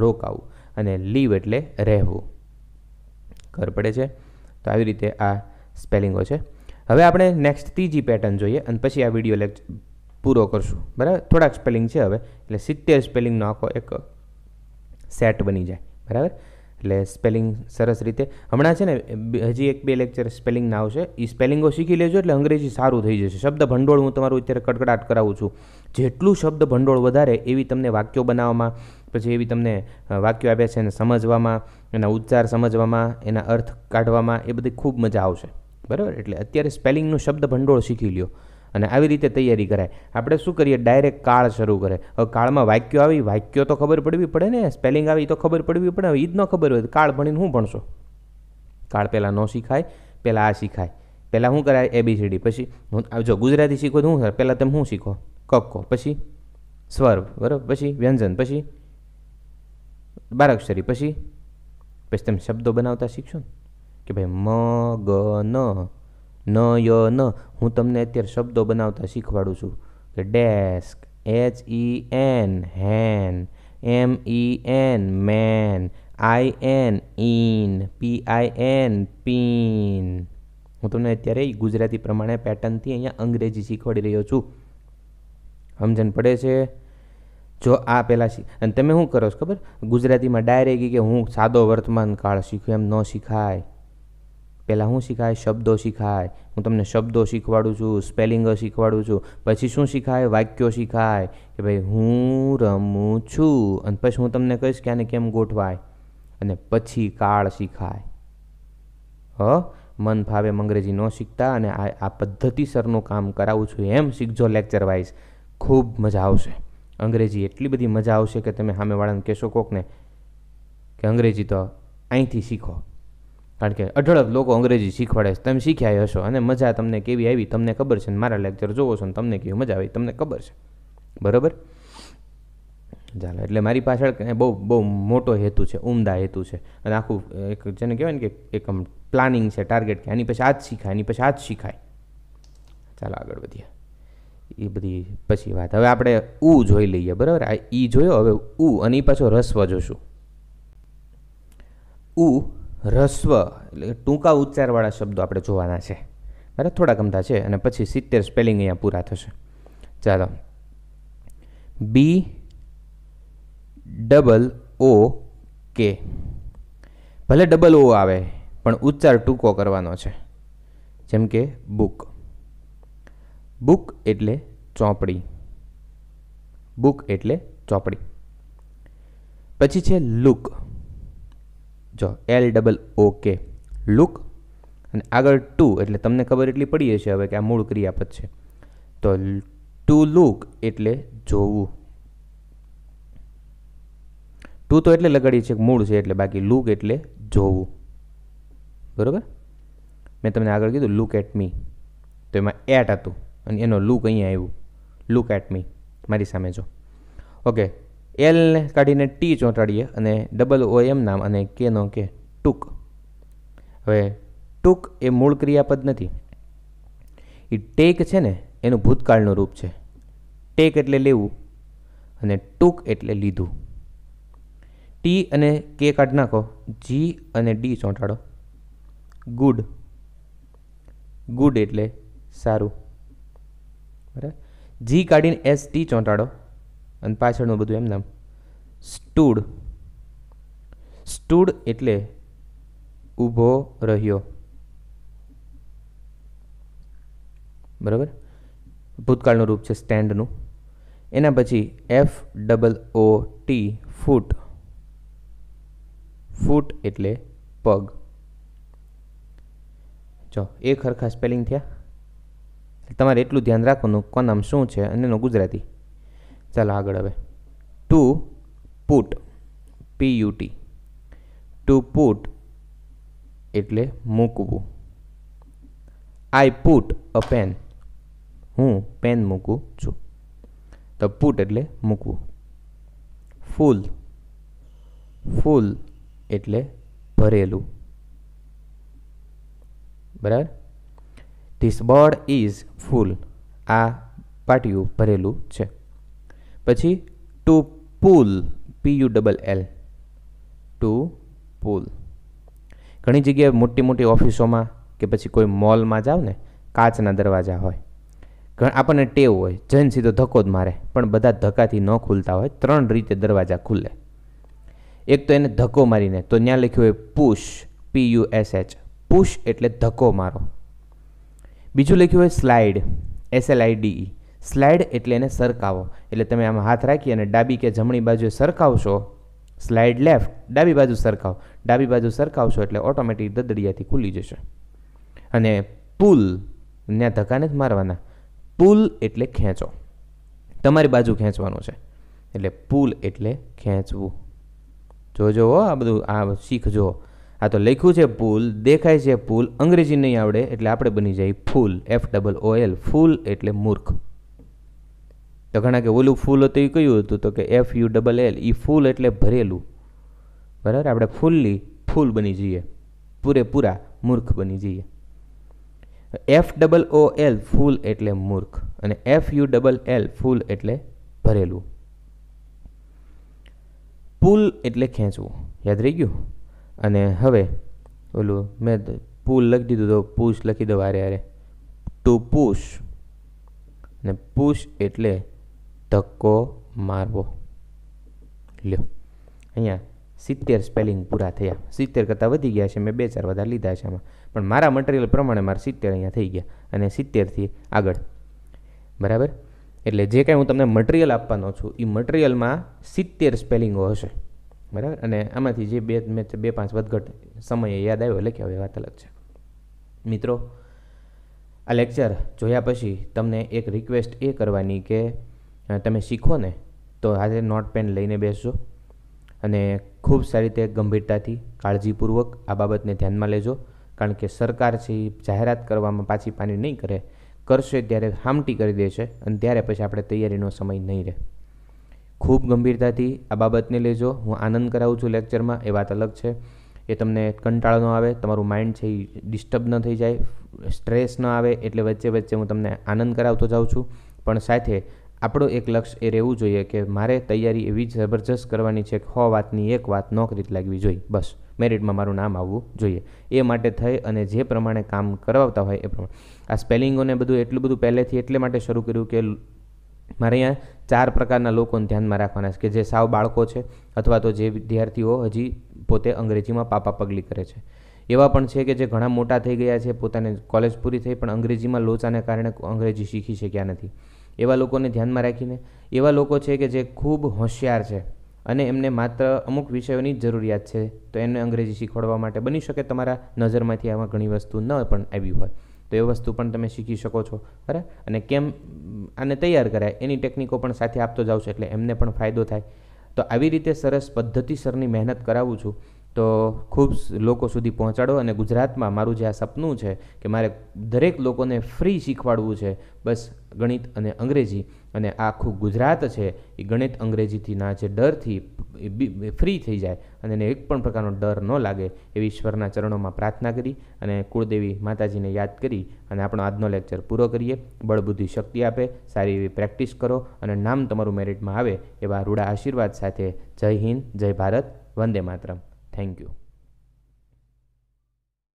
રોકાવું અને લીવ એટલે રહેવું ખબર પડે છે તો આવી રીતે આ સ્પેલિંગો છે હવે આપણે નેક્સ્ટ ત્રીજી પેટર્ન જોઈએ અને પછી આ વિડીયો લેક્ચ પૂરો કરશું બરાબર થોડાક સ્પેલિંગ છે હવે એટલે સિત્તેર સ્પેલિંગનો આખો એક સેટ બની જાય બરાબર એટલે સ્પેલિંગ સરસ રીતે હમણાં છે ને હજી એક બે લેક્ચર સ્પેલિંગના આવશે એ સ્પેલિંગો શીખી લેજો એટલે અંગ્રેજી સારું થઈ જશે શબ્દ ભંડોળ હું તમારું અત્યારે કડકડાટ કરાવું છું જેટલું શબ્દ ભંડોળ વધારે એવી તમને વાક્યો બનાવવામાં પછી એવી તમને વાક્યો આપે છે એને સમજવામાં એના ઉચ્ચાર સમજવામાં એના અર્થ કાઢવામાં એ બધી ખૂબ મજા આવશે બરાબર એટલે અત્યારે સ્પેલિંગનું શબ્દ ભંડોળ શીખી લ્યો અને આવી રીતે તૈયારી કરાય આપણે શું કરીએ ડાયરેક્ટ કાળ શરૂ કરે હવે કાળમાં વાક્યો આવી વાક્યો તો ખબર પડવી પડે ને સ્પેલિંગ આવી તો ખબર પડવી પડે હવે એ જ ન ખબર હોય કાળ ભણીને શું ભણશો કાળ પહેલાં ન શીખાય પહેલાં આ શીખાય પહેલાં શું કરાય એબીસીડી પછી જો ગુજરાતી શીખો તો શું પહેલાં તમે શું શીખો કક્કો પછી સ્વર બરાબર પછી વ્યંજન પછી બારાક્ષરી પછી પછી તમે શબ્દો બનાવતા શીખશો ને કે ભાઈ મ ગ ન ન ય ન હું તમને અત્યારે શબ્દો બનાવતા શીખવાડું છું કે desk H E N hen M E N men I N in P I N pin હું તમને અત્યારે ગુજરાતી પ્રમાણે પેટર્નથી અહીંયા અંગ્રેજી શીખવાડી રહ્યો છું સમજણ પડે છે જો આ પહેલાં શીખ અને તમે શું કરો છો ખબર ગુજરાતીમાં ડાયરેક્ટ કે હું સાદો વર્તમાન કાળ શીખું એમ ન શીખાય પહેલાં શું શીખાય શબ્દો શીખાય હું તમને શબ્દો શીખવાડું છું સ્પેલિંગો શીખવાડું છું પછી શું શીખાય વાક્યો શીખાય કે ભાઈ હું રમું છું અને પછી હું તમને કહીશ કે આને કેમ ગોઠવાય અને પછી કાળ શીખાય હ મન ફાવે અંગ્રેજી ન શીખતા અને આ પદ્ધતિસરનું કામ કરાવું છું એમ શીખજો લેક્ચર વાઇઝ ખૂબ મજા આવશે અંગ્રેજી એટલી બધી મજા આવશે કે તમે સામેવાળાને કહેશો કોકને કે અંગ્રેજી તો અહીંથી શીખો કારણ કે અઢળક લોકો અંગ્રેજી શીખવાડે છે તમે શીખ્યા હશો અને મજા તમને કેવી આવી તમને ખબર છે ને મારા લેક્ચર જોવો છો ને તમને કેવી મજા આવી તમને ખબર છે બરાબર ચાલો એટલે મારી પાછળ બહુ બહુ મોટો હેતુ છે ઉમદા હેતુ છે અને આખું એક જેને કહેવાય ને કે એક પ્લાનિંગ છે ટાર્ગેટ કે આની પછી આ જ શીખાય એની પછી આ શીખાય ચાલો આગળ વધીએ એ બધી પછી વાત હવે આપણે ઉ જોઈ લઈએ બરાબર આ ઈ જોયો હવે ઉ અને એ પાછો રસ્વ જોશું ઉ રસ્વ એટલે ટૂંકા ઉચ્ચારવાળા શબ્દો આપણે જોવાના છે બરાબર થોડા ગમતા છે અને પછી સિત્તેર સ્પેલિંગ અહીંયા પૂરા થશે ચાલો બી ડબલ ઓ કે ભલે ડબલ ઓ આવે પણ ઉચ્ચાર ટૂંકો કરવાનો છે જેમ કે બુક બુક એટલે ચોપડી બુક એટલે ચોપડી પછી છે લુક જો એલ ડબલ ઓકે લુક અને આગળ ટુ એટલે તમને ખબર એટલી પડી હશે હવે કે આ મૂળ ક્રિયાપદ છે તો ટુ લુક એટલે જોવું ટુ તો એટલે લગાડી છે મૂળ છે એટલે બાકી લુક એટલે જોવું બરાબર મેં તમને આગળ કીધું લુક એટ મી તો એમાં એટ હતું અને એનો લુક અહીંયા આવ્યું લુક એટ મી મારી સામે જો ઓકે એલને કાઢીને ટી ચોંટાડીએ અને ડબલ ઓ એમ નામ અને કેનો કે ટૂંક હવે ટૂંક એ મૂળ ક્રિયાપદ નથી એ ટેક છે ને એનું ભૂતકાળનું રૂપ છે ટેક એટલે લેવું અને ટૂંક એટલે લીધું ટી અને કે કાઢ નાખો જી અને ડી ચોંટાડો ગુડ ગુડ એટલે સારું બરાબર જી કાઢીને એસ ટી ચોંટાડો અને પાછળનું બધું એમ નામ સ્ટૂડ સ્ટૂડ એટલે ઊભો રહ્યો બરાબર ભૂતકાળનું રૂપ છે સ્ટેન્ડનું એના પછી F double O T foot foot એટલે પગ જો એ ખરખા સ્પેલિંગ થયા તમારે એટલું ધ્યાન રાખવાનું કોણ નામ શું છે અને એનું ગુજરાતી ચાલો આગળ હવે to put P U T to put એટલે મૂકવું આઈ પુટ અ પેન હું પેન મૂકું છું તો પુટ એટલે મૂકવું ફૂલ ફૂલ એટલે ભરેલું બરાબર ધીસ બોર્ડ ઇઝ ફૂલ આ પાટિયું ભરેલું છે પછી to pull P U double L to pull ઘણી જગ્યાએ મોટી મોટી ઓફિસોમાં કે પછી કોઈ મોલમાં જાઓ ને કાચના દરવાજા હોય આપણને ટેવ હોય જન સીધો ધક્કો જ મારે પણ બધા ધક્કાથી ન ખુલતા હોય ત્રણ રીતે દરવાજા ખુલે એક તો એને ધક્કો મારીને તો ત્યાં લખ્યું હોય push P U S H push એટલે ધક્કો મારો બીજું લખ્યું હોય slide S L I D E slide એટલે એને સરકાવો એટલે તમે આમ હાથ રાખી અને ડાબી કે જમણી બાજુએ સરકાવશો સ્લાઇડ લેફ્ટ ડાબી બાજુ સરકાવ ડાબી બાજુ સરકાવશો એટલે ઓટોમેટિક દદડિયાથી ખુલી જશે અને પુલ ત્યાં ધક્કા નથી મારવાના પુલ એટલે ખેંચો તમારી બાજુ ખેંચવાનું છે એટલે પુલ એટલે ખેંચવું જોજો હો આ બધું આ શીખજો આ તો લખ્યું છે પુલ દેખાય છે પુલ અંગ્રેજી નહીં આવડે એટલે આપણે બની જાય fool F double O L ફૂલ એટલે મૂર્ખ તો ઘણા કે ઓલું ફૂલ હતું એ કયું હતું તો કે એફ યુ ડબલ એલ એ ફૂલ એટલે ભરેલું બરાબર આપણે ફૂલ્લી ફૂલ બની જઈએ પૂરેપૂરા મૂર્ખ બની જઈએ એફ ડબલ ઓ એલ ફૂલ એટલે મૂર્ખ અને એફ યુ ડબલ એલ ફૂલ એટલે ભરેલું પુલ એટલે ખેંચવું યાદ રહી ગયું અને હવે ઓલું મેં પુલ લખી દીધું તો પુશ લખી દો વારે વારે ટુ પુશ ને પુશ એટલે ધક્કો મારવો લ્યો અહીંયા સિત્તેર સ્પેલિંગ પૂરા થયા સિત્તેર કરતાં વધી ગયા છે મેં બે ચાર વધારે લીધા છે આમાં પણ મારા મટીરિયલ પ્રમાણે મારા સિત્તેર અહીંયા થઈ ગયા અને સિત્તેરથી આગળ બરાબર એટલે જે કાંઈ હું તમને મટીરિયલ આપવાનો છું એ મટીરિયલમાં સિત્તેર સ્પેલિંગો હશે બરાબર અને આમાંથી જે બે મેં બે પાંચ વધઘટ સમયે યાદ આવ્યો લખ્યા હોય વાત અલગ છે મિત્રો આ લેક્ચર જોયા પછી તમને એક રિક્વેસ્ટ એ કરવાની કે તમે શીખો ને તો આજે નોટ પેન લઈને બેસજો અને ખૂબ સારી રીતે ગંભીરતાથી કાળજીપૂર્વક આ બાબતને ધ્યાનમાં લેજો કારણ કે સરકાર છે જાહેરાત કરવામાં પાછી પાની નહીં કરે કરશે ત્યારે હામટી કરી દેશે અને ત્યારે પછી આપણે તૈયારીનો સમય નહીં રહે ખૂબ ગંભીરતાથી આ બાબતને લેજો હું આનંદ કરાવું છું લેક્ચરમાં એ વાત અલગ છે એ તમને કંટાળો ન આવે તમારું માઇન્ડ છે એ ડિસ્ટર્બ ન થઈ જાય સ્ટ્રેસ ન આવે એટલે વચ્ચે વચ્ચે હું તમને આનંદ કરાવતો જાઉં છું પણ સાથે આપણો એક લક્ષ્ય એ રહેવું જોઈએ કે મારે તૈયારી એવી જબરજસ્ત કરવાની છે કે હો વાતની એક વાત નોકરી જ લાગવી જોઈએ બસ મેરિટમાં મારું નામ આવવું જોઈએ એ માટે થઈ અને જે પ્રમાણે કામ કરાવતા હોય એ પ્રમાણે આ સ્પેલિંગોને બધું એટલું બધું પહેલેથી એટલે માટે શરૂ કર્યું કે મારે અહીંયા ચાર પ્રકારના લોકોને ધ્યાનમાં રાખવાના છે કે જે સાવ બાળકો છે અથવા તો જે વિદ્યાર્થીઓ હજી પોતે અંગ્રેજીમાં પાપા પગલી કરે છે એવા પણ છે કે જે ઘણા મોટા થઈ ગયા છે પોતાને કોલેજ પૂરી થઈ પણ અંગ્રેજીમાં લોચાને કારણે અંગ્રેજી શીખી શક્યા નથી એવા લોકોને ધ્યાનમાં રાખીને એવા લોકો છે કે જે ખૂબ હોશિયાર છે અને એમને માત્ર અમુક વિષયોની જ જરૂરિયાત છે તો એમને અંગ્રેજી શીખવાડવા માટે બની શકે તમારા નજરમાંથી આમાં ઘણી વસ્તુ ન પણ આવી હોય તો એ વસ્તુ પણ તમે શીખી શકો છો બરાબર અને કેમ આને તૈયાર કરાય એની ટેકનિકો પણ સાથે આપતો જાઉં છું એટલે એમને પણ ફાયદો થાય તો આવી રીતે સરસ પદ્ધતિસરની મહેનત કરાવું છું તો ખૂબ લોકો સુધી પહોંચાડો અને ગુજરાતમાં મારું જે આ સપનું છે કે મારે દરેક લોકોને ફ્રી શીખવાડવું છે બસ ગણિત અને અંગ્રેજી અને આખું ગુજરાત છે એ ગણિત અંગ્રેજીથીના જે ડરથી ફ્રી થઈ જાય અને એને એક પણ પ્રકારનો ડર ન લાગે એવી ઈશ્વરના ચરણોમાં પ્રાર્થના કરી અને કુળદેવી માતાજીને યાદ કરી અને આપણો આજનો લેક્ચર પૂરો કરીએ બળબુદ્ધિ શક્તિ આપે સારી એવી પ્રેક્ટિસ કરો અને નામ તમારું મેરિટમાં આવે એવા રૂડા આશીર્વાદ સાથે જય હિન્દ જય ભારત વંદે માતરમ થેન્ક યુ